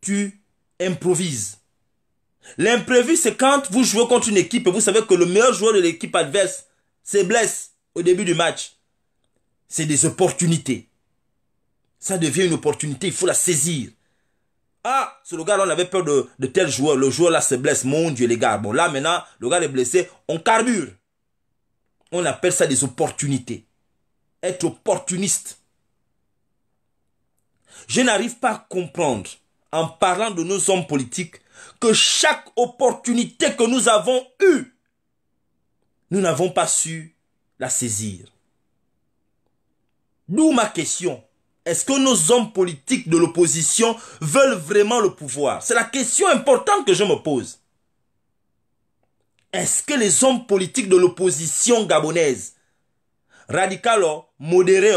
tu improvises. L'imprévu, c'est quand vous jouez contre une équipe et vous savez que le meilleur joueur de l'équipe adverse se blesse au début du match. C'est des opportunités. Ça devient une opportunité, il faut la saisir. Ah, ce le gars là, on avait peur de, de tel joueur. Le joueur là se blesse. Mon Dieu, les gars. Bon, là maintenant, le gars est blessé. On carbure. On appelle ça des opportunités. Être opportuniste. Je n'arrive pas à comprendre, en parlant de nos hommes politiques, que chaque opportunité que nous avons eue, nous n'avons pas su la saisir. D'où ma question. Est-ce que nos hommes politiques de l'opposition veulent vraiment le pouvoir C'est la question importante que je me pose. Est-ce que les hommes politiques de l'opposition gabonaise, radicales, modérés,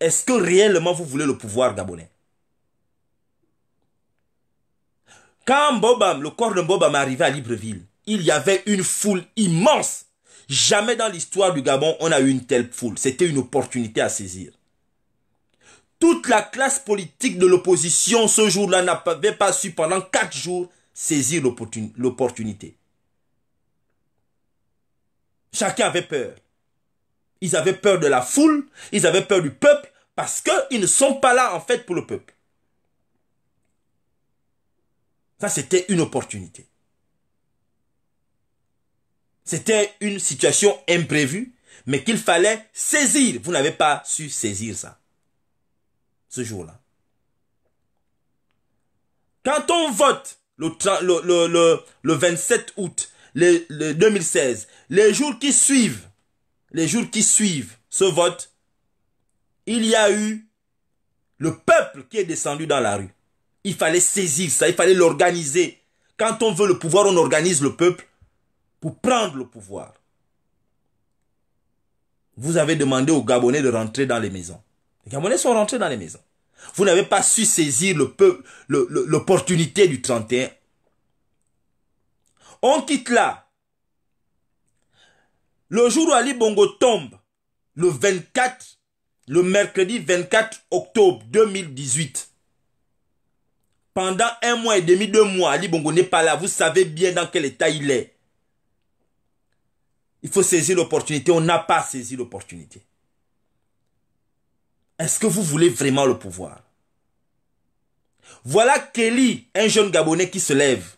est-ce que réellement vous voulez le pouvoir gabonais Quand Mbobam, le corps de Mbobam arrivé à Libreville, il y avait une foule immense. Jamais dans l'histoire du Gabon, on a eu une telle foule. C'était une opportunité à saisir. Toute la classe politique de l'opposition ce jour-là n'avait pas su pendant quatre jours saisir l'opportunité. Chacun avait peur. Ils avaient peur de la foule, ils avaient peur du peuple, parce qu'ils ne sont pas là en fait pour le peuple. Ça, c'était une opportunité. C'était une situation imprévue, mais qu'il fallait saisir. Vous n'avez pas su saisir ça, ce jour-là. Quand on vote le, le 27 août le, 2016, les jours qui suivent, les jours qui suivent ce vote, il y a eu le peuple qui est descendu dans la rue. Il fallait saisir ça, il fallait l'organiser. Quand on veut le pouvoir, on organise le peuple pour prendre le pouvoir. Vous avez demandé aux Gabonais de rentrer dans les maisons. Les Gabonais sont rentrés dans les maisons. Vous n'avez pas su saisir l'opportunité du 31 on quitte là. Le jour où Ali Bongo tombe, le 24, le mercredi 24 octobre 2018, pendant un mois et demi, deux mois, Ali Bongo n'est pas là. Vous savez bien dans quel état il est. Il faut saisir l'opportunité. On n'a pas saisi l'opportunité. Est-ce que vous voulez vraiment le pouvoir Voilà Kelly, un jeune Gabonais qui se lève.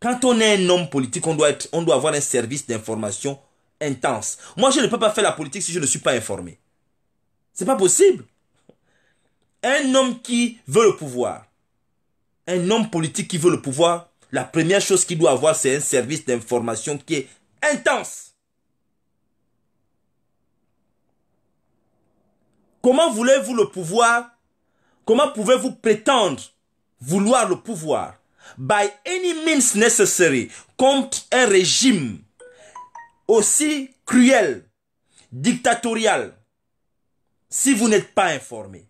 Quand on est un homme politique, on doit, être, on doit avoir un service d'information intense. Moi, je ne peux pas faire la politique si je ne suis pas informé. C'est pas possible. Un homme qui veut le pouvoir, un homme politique qui veut le pouvoir, la première chose qu'il doit avoir, c'est un service d'information qui est intense. Comment voulez-vous le pouvoir Comment pouvez-vous prétendre vouloir le pouvoir by any means necessary contre un régime aussi cruel, dictatorial, si vous n'êtes pas informé.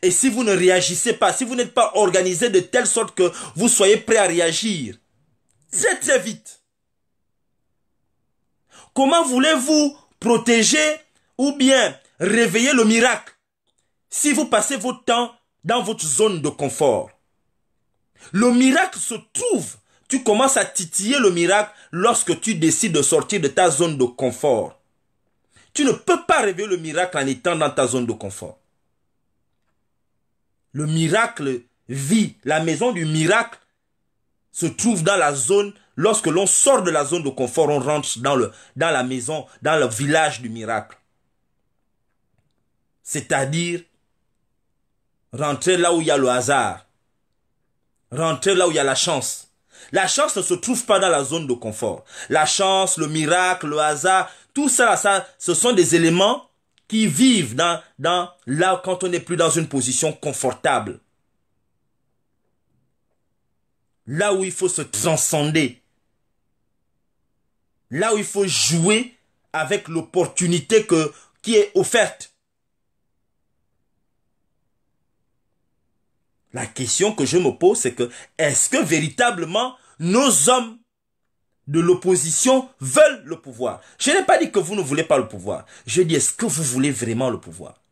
Et si vous ne réagissez pas, si vous n'êtes pas organisé de telle sorte que vous soyez prêt à réagir, très très vite. Comment voulez-vous protéger ou bien réveiller le miracle si vous passez votre temps dans votre zone de confort le miracle se trouve. Tu commences à titiller le miracle lorsque tu décides de sortir de ta zone de confort. Tu ne peux pas rêver le miracle en étant dans ta zone de confort. Le miracle vit. La maison du miracle se trouve dans la zone. Lorsque l'on sort de la zone de confort, on rentre dans, le, dans la maison, dans le village du miracle. C'est-à-dire rentrer là où il y a le hasard. Rentrer là où il y a la chance. La chance ne se trouve pas dans la zone de confort. La chance, le miracle, le hasard, tout ça, ça ce sont des éléments qui vivent dans, dans là quand on n'est plus dans une position confortable. Là où il faut se transcender. Là où il faut jouer avec l'opportunité que, qui est offerte. La question que je me pose, c'est que est-ce que véritablement nos hommes de l'opposition veulent le pouvoir Je n'ai pas dit que vous ne voulez pas le pouvoir. Je dis est-ce que vous voulez vraiment le pouvoir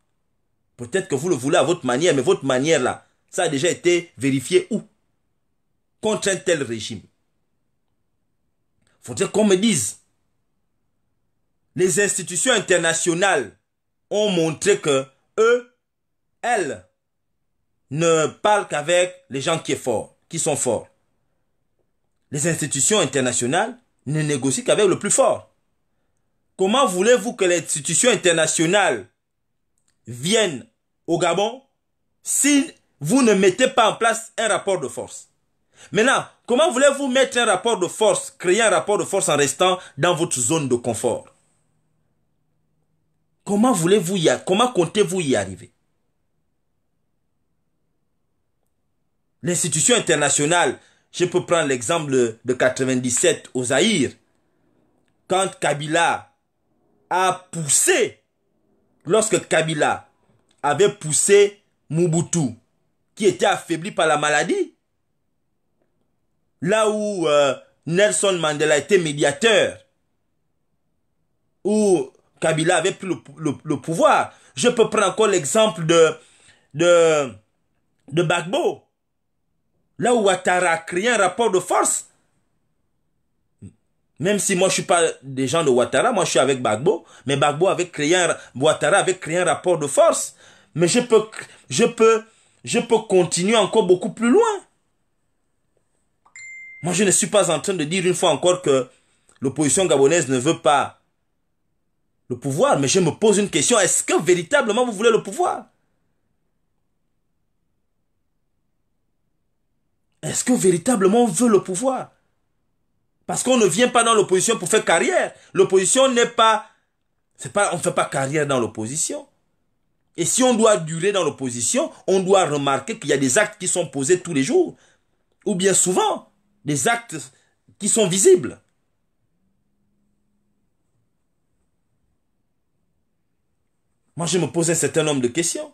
Peut-être que vous le voulez à votre manière, mais votre manière là, ça a déjà été vérifié où Contre un tel régime. Il faudrait qu'on me dise. Les institutions internationales ont montré que eux, elles, ne parle qu'avec les gens qui, sont forts. Les institutions internationales ne négocient qu'avec le plus fort. Comment voulez-vous que les institutions internationales viennent au Gabon si vous ne mettez pas en place un rapport de force Maintenant, comment voulez-vous mettre un rapport de force, créer un rapport de force en restant dans votre zone de confort Comment voulez-vous y, comment comptez-vous y arriver L'institution internationale, je peux prendre l'exemple de 97 au Zaïre. Quand Kabila a poussé, lorsque Kabila avait poussé Mobutu, qui était affaibli par la maladie, là où euh, Nelson Mandela était médiateur, où Kabila avait pris le, pouvoir. Je peux prendre encore l'exemple de, de, de Bagbo. Là où Ouattara a créé un rapport de force. Même si moi je suis pas des gens de Ouattara, moi je suis avec Bagbo, mais Bagbo avait Ouattara avait créé un rapport de force. Mais je peux, je peux, je peux continuer encore beaucoup plus loin. Moi je ne suis pas en train de dire une fois encore que l'opposition gabonaise ne veut pas le pouvoir, mais je me pose une question, est-ce que véritablement vous voulez le pouvoir Est-ce que véritablement on veut le pouvoir Parce qu'on ne vient pas dans l'opposition pour faire carrière. L'opposition n'est pas, c'est pas, on ne fait pas carrière dans l'opposition. Et si on doit durer dans l'opposition, on doit remarquer qu'il y a des actes qui sont posés tous les jours, ou bien souvent, des actes qui sont visibles. Moi, je me posais un certain nombre de questions.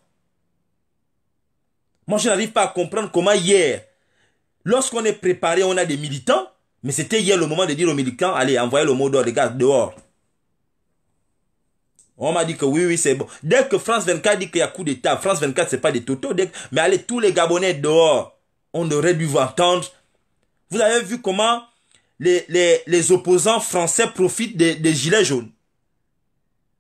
Moi, je n'arrive pas à comprendre comment hier, Lorsqu'on est préparé, on a des militants. Mais c'était hier le moment de dire aux militants, allez, envoyez le mot d'ordre, gars, dehors. On m'a dit que oui, oui, c'est bon. Dès que France 24 dit qu'il y a coup d'État, France 24, c'est pas des totos. Mais allez, tous les Gabonais dehors, on aurait dû vous entendre. Vous avez vu comment les, opposants français profitent des, gilets jaunes.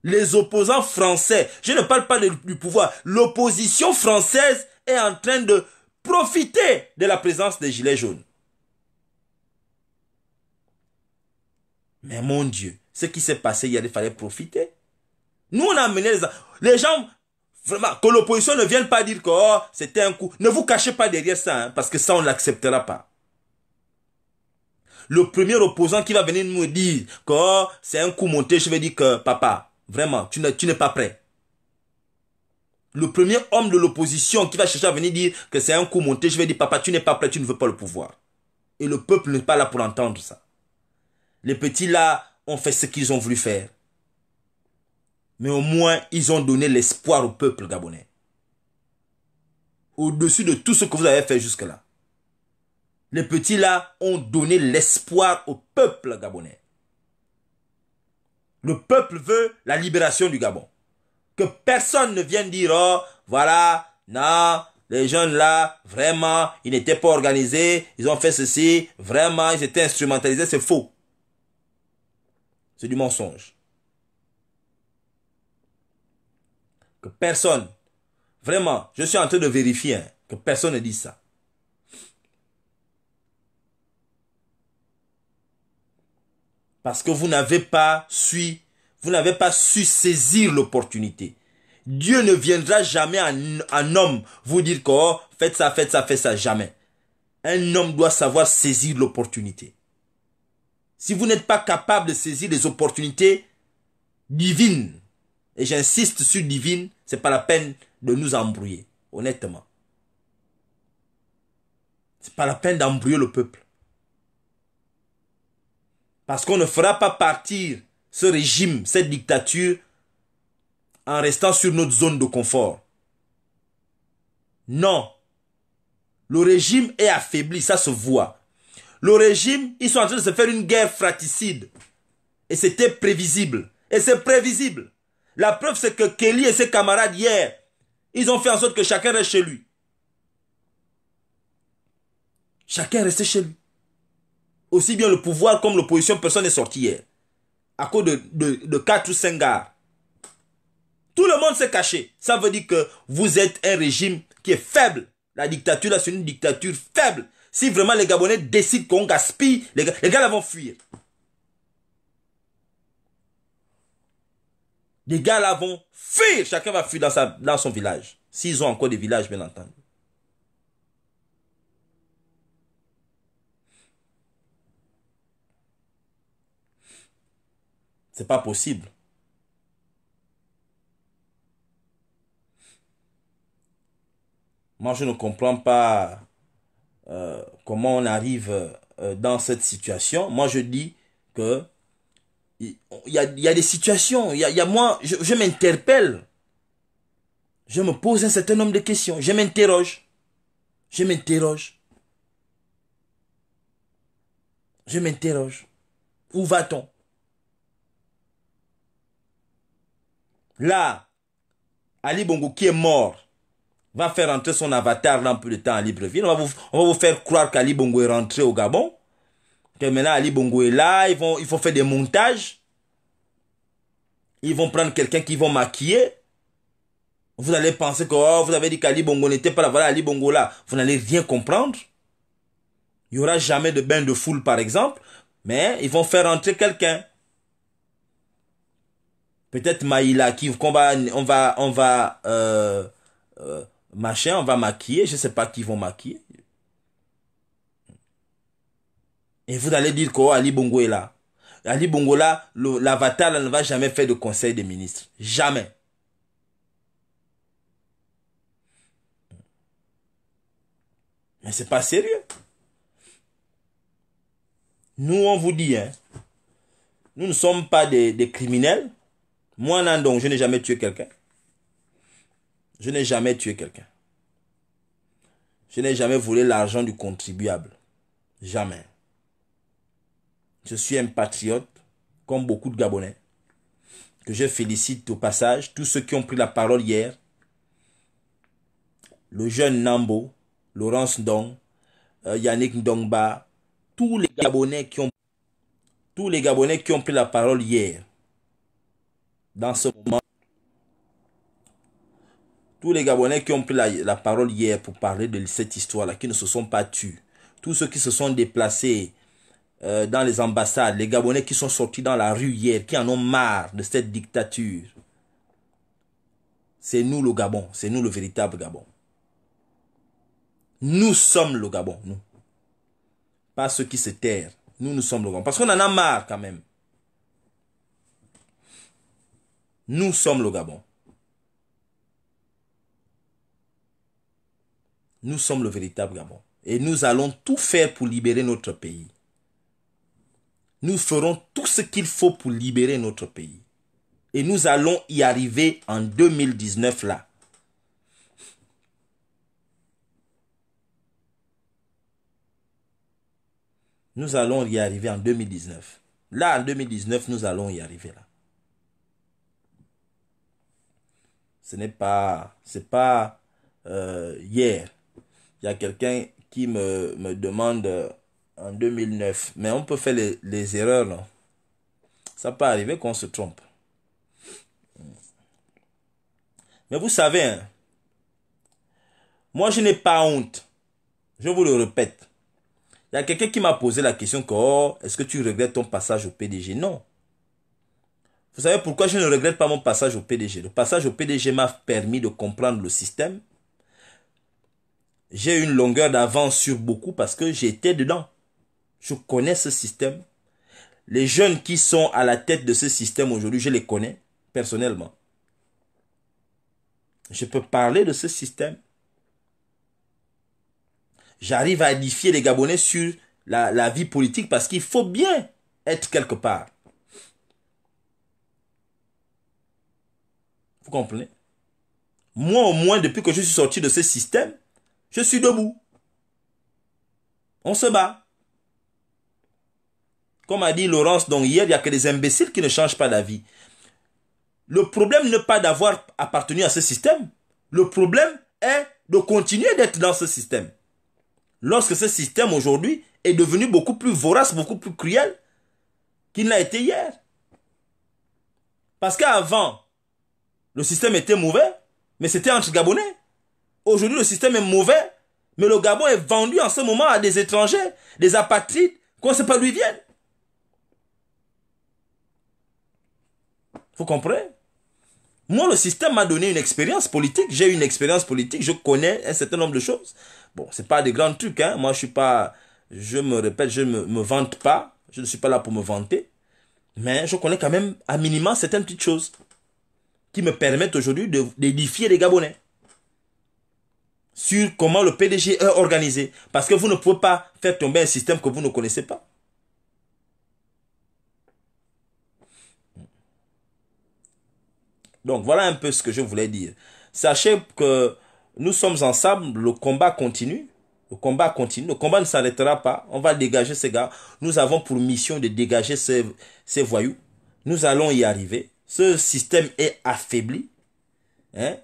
Les opposants français, je ne parle pas du pouvoir, l'opposition française est en train de, profiter de la présence des gilets jaunes. Mais mon Dieu, ce qui s'est passé il fallait profiter. Nous, on a amené les, gens, vraiment, que l'opposition ne vienne pas dire que oh, c'était un coup. Ne vous cachez pas derrière ça, hein, parce que ça, on l'acceptera pas. Le premier opposant qui va venir nous dire que oh, c'est un coup monté, je vais dire que papa, vraiment, tu n'es pas prêt le premier homme de l'opposition qui va chercher à venir dire que c'est un coup monté, je vais dire, papa, tu n'es pas prêt, tu ne veux pas le pouvoir. Et le peuple n'est pas là pour entendre ça. Les petits là ont fait ce qu'ils ont voulu faire. Mais au moins, ils ont donné l'espoir au peuple gabonais. Au-dessus de tout ce que vous avez fait jusque-là. Les petits là ont donné l'espoir au peuple gabonais. Le peuple veut la libération du Gabon. Que personne ne vienne dire, oh, voilà, non, les jeunes là, vraiment, ils n'étaient pas organisés, ils ont fait ceci, vraiment, ils étaient instrumentalisés, c'est faux. C'est du mensonge. Que personne, vraiment, je suis en train de vérifier, hein, que personne ne dit ça. Parce que vous n'avez pas su vous n'avez pas su saisir l'opportunité. Dieu ne viendra jamais un homme vous dire que oh, faites ça, faites ça, faites ça, jamais. Un homme doit savoir saisir l'opportunité. Si vous n'êtes pas capable de saisir les opportunités divines, et j'insiste sur divine, c'est pas la peine de nous embrouiller, honnêtement. C'est pas la peine d'embrouiller le peuple. Parce qu'on ne fera pas partir ce régime, cette dictature, en restant sur notre zone de confort. Non. Le régime est affaibli, ça se voit. Le régime, ils sont en train de se faire une guerre fratricide. Et c'était prévisible. Et c'est prévisible. La preuve, c'est que Kelly et ses camarades hier, ils ont fait en sorte que chacun reste chez lui. Chacun restait chez lui. Aussi bien le pouvoir comme l'opposition, personne n'est sorti hier à cause de, de, 4 ou 5 gars. Tout le monde s'est caché. Ça veut dire que vous êtes un régime qui est faible. La dictature, c'est une dictature faible. Si vraiment les Gabonais décident qu'on gaspille, les gars, là vont fuir. Les gars là vont fuir. Chacun va fuir dans, sa, dans son village. S'ils ont encore des villages, bien entendu. C'est pas possible. Moi, je ne comprends pas euh, comment on arrive euh, dans cette situation. Moi, je dis que il y a, des situations. Il moi, je m'interpelle. Je me pose un certain nombre de questions. Je m'interroge. Je m'interroge. Je m'interroge. Où va-t-on Là, Ali Bongo qui est mort va faire rentrer son avatar dans peu de temps à Libreville. On va vous, faire croire qu'Ali Bongo est rentré au Gabon. Que maintenant Ali Bongo est là, ils vont, il faut faire des montages. Ils vont prendre quelqu'un qui vont maquiller. Vous allez penser que oh, vous avez dit qu'Ali Bongo n'était pas là, voilà Ali Bongo là. Vous n'allez rien comprendre. Il n'y aura jamais de bain de foule par exemple. Mais ils vont faire rentrer quelqu'un. Peut-être Maïla qui on va, on va, euh, euh, on va maquiller. Je sais pas qui vont maquiller. Et vous allez dire quoi Ali Bongo est là. Ali Bongo là, l'avatar ne va jamais faire de conseil des ministres. Jamais. Mais c'est pas sérieux. Nous, on vous dit, hein. nous ne sommes pas des criminels. Moi, Nandong, je n'ai jamais tué quelqu'un. Je n'ai jamais tué quelqu'un. Je n'ai jamais volé l'argent du contribuable. Jamais. Je suis un patriote, comme beaucoup de Gabonais, que je félicite au passage, tous ceux qui ont pris la parole hier. Le jeune Nambo, Laurence Ndong, euh, Yannick Ndongba, tous les Gabonais qui ont tous les Gabonais qui ont pris la parole hier dans ce moment. Tous les Gabonais qui ont pris la, parole hier pour parler de cette histoire-là, qui ne se sont pas tués, tous ceux qui se sont déplacés euh, dans les ambassades, les Gabonais qui sont sortis dans la rue hier, qui en ont marre de cette dictature. C'est nous le Gabon, c'est nous le véritable Gabon. Nous sommes le Gabon, nous. Pas ceux qui se tairent, Nous, nous sommes le Gabon. Parce qu'on en a marre quand même. Nous sommes le Gabon. Nous sommes le véritable Gabon. Et nous allons tout faire pour libérer notre pays. Nous ferons tout ce qu'il faut pour libérer notre pays. Et nous allons y arriver en 2019 là. Nous allons y arriver en 2019. Là, en 2019, nous allons y arriver là. Ce n'est pas, c'est pas euh, hier. Il y a quelqu'un qui me, me demande euh, en 2009. Mais on peut faire les, erreurs, Ça peut arriver qu'on se trompe. Hmm. Mais vous savez, hein, moi je n'ai pas honte. Je vous le répète. Il y a quelqu'un qui m'a posé la question que, oh, est-ce que tu regrettes ton passage au PDG Non. Vous savez pourquoi je ne regrette pas mon passage au PDG Le passage au PDG m'a permis de comprendre le système. J'ai une longueur d'avance sur beaucoup parce que j'étais dedans. Je connais ce système. Les jeunes qui sont à la tête de ce système aujourd'hui, je les connais personnellement. Je peux parler de ce système. J'arrive à édifier les Gabonais sur la, la vie politique parce qu'il faut bien être quelque part. Vous comprenez Moi au moins, depuis que je suis sorti de ce système, je suis debout. On se bat. Comme a dit Laurence, donc hier, il n'y a que des imbéciles qui ne changent pas d'avis. Le problème n'est pas d'avoir appartenu à ce système. Le problème est de continuer d'être dans ce système. Lorsque ce système aujourd'hui est devenu beaucoup plus vorace, beaucoup plus cruel qu'il n'a été hier. Parce qu'avant, le système était mauvais, mais c'était entre Gabonais. Aujourd'hui, le système est mauvais, mais le Gabon est vendu en ce moment à des étrangers, des apatrides, qu'on ne sait pas d'où ils viennent. Vous comprenez Moi, le système m'a donné une expérience politique. J'ai une expérience politique. Je connais un certain nombre de choses. Bon, ce n'est pas des grands trucs. Hein. Moi, je suis pas... Je me répète, je ne me, me vante pas. Je ne suis pas là pour me vanter. Mais je connais quand même à minima certaines petites choses me permettent aujourd'hui d'édifier les Gabonais sur comment le PDG est organisé. Parce que vous ne pouvez pas faire tomber un système que vous ne connaissez pas. Donc voilà un peu ce que je voulais dire. Sachez que nous sommes ensemble, le combat continue. Le combat continue, le combat ne s'arrêtera pas. On va dégager ces gars. Nous avons pour mission de dégager ces, ces voyous. Nous allons y arriver ce système est affaibli. Hein,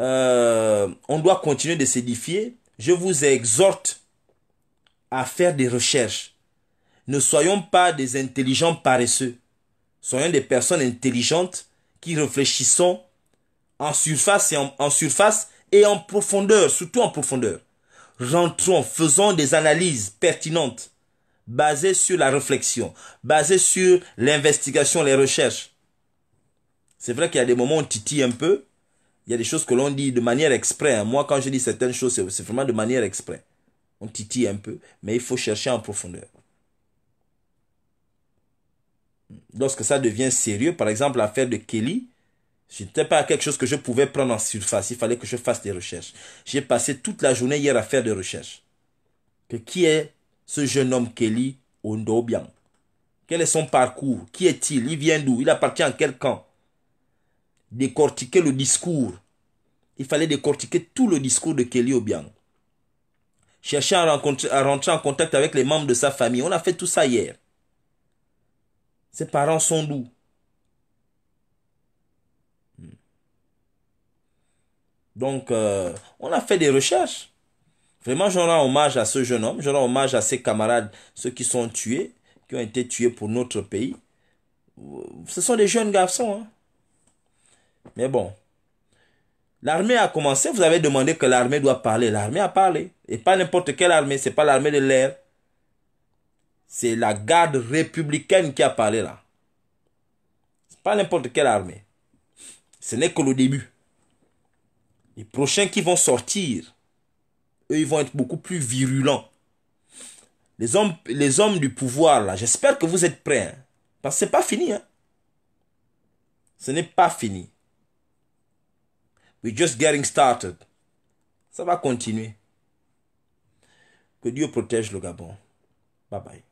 euh, on doit continuer de s'édifier. Je vous exhorte à faire des recherches. Ne soyons pas des intelligents paresseux. Soyons des personnes intelligentes qui réfléchissons en surface et en, en surface et en profondeur, surtout en profondeur. Rentrons, faisons des analyses pertinentes basé sur la réflexion, basé sur l'investigation, les recherches. C'est vrai qu'il y a des moments où on titille un peu, il y a des choses que l'on dit de manière exprès. Hein. Moi, quand je dis certaines choses, c'est vraiment de manière exprès. On titille un peu, mais il faut chercher en profondeur. Lorsque ça devient sérieux, par exemple, l'affaire de Kelly, ce n'était pas quelque chose que je pouvais prendre en surface. Il fallait que je fasse des recherches. J'ai passé toute la journée hier à faire des recherches. Que qui est ce jeune homme Kelly Ondobian Quel est son parcours Qui est-il Il vient d'où Il appartient à quel camp Décortiquer le discours. Il fallait décortiquer tout le discours de Kelly Obiang. Chercher à, à rentrer en contact avec les membres de sa famille. On a fait tout ça hier. Ses parents sont d'où hmm. Donc, euh, on a fait des recherches. Vraiment, j'en rends hommage à ce jeune homme, je rends hommage à ses camarades, ceux qui sont tués, qui ont été tués pour notre pays. Ce sont des jeunes garçons. Hein. Mais bon, l'armée a commencé, vous avez demandé que l'armée doit parler. L'armée a parlé. Et pas n'importe quelle armée, Ce n'est pas l'armée de l'air. C'est la garde républicaine qui a parlé là. n'est pas n'importe quelle armée. Ce n'est que le début. Les prochains qui vont sortir eux, ils vont être beaucoup plus virulents. Les hommes, les hommes du pouvoir, là, j'espère que vous êtes prêts. Hein. parce que ce n'est pas fini. Hein. Ce n'est pas fini. We're just getting started. Ça va continuer. Que Dieu protège le Gabon. Bye bye.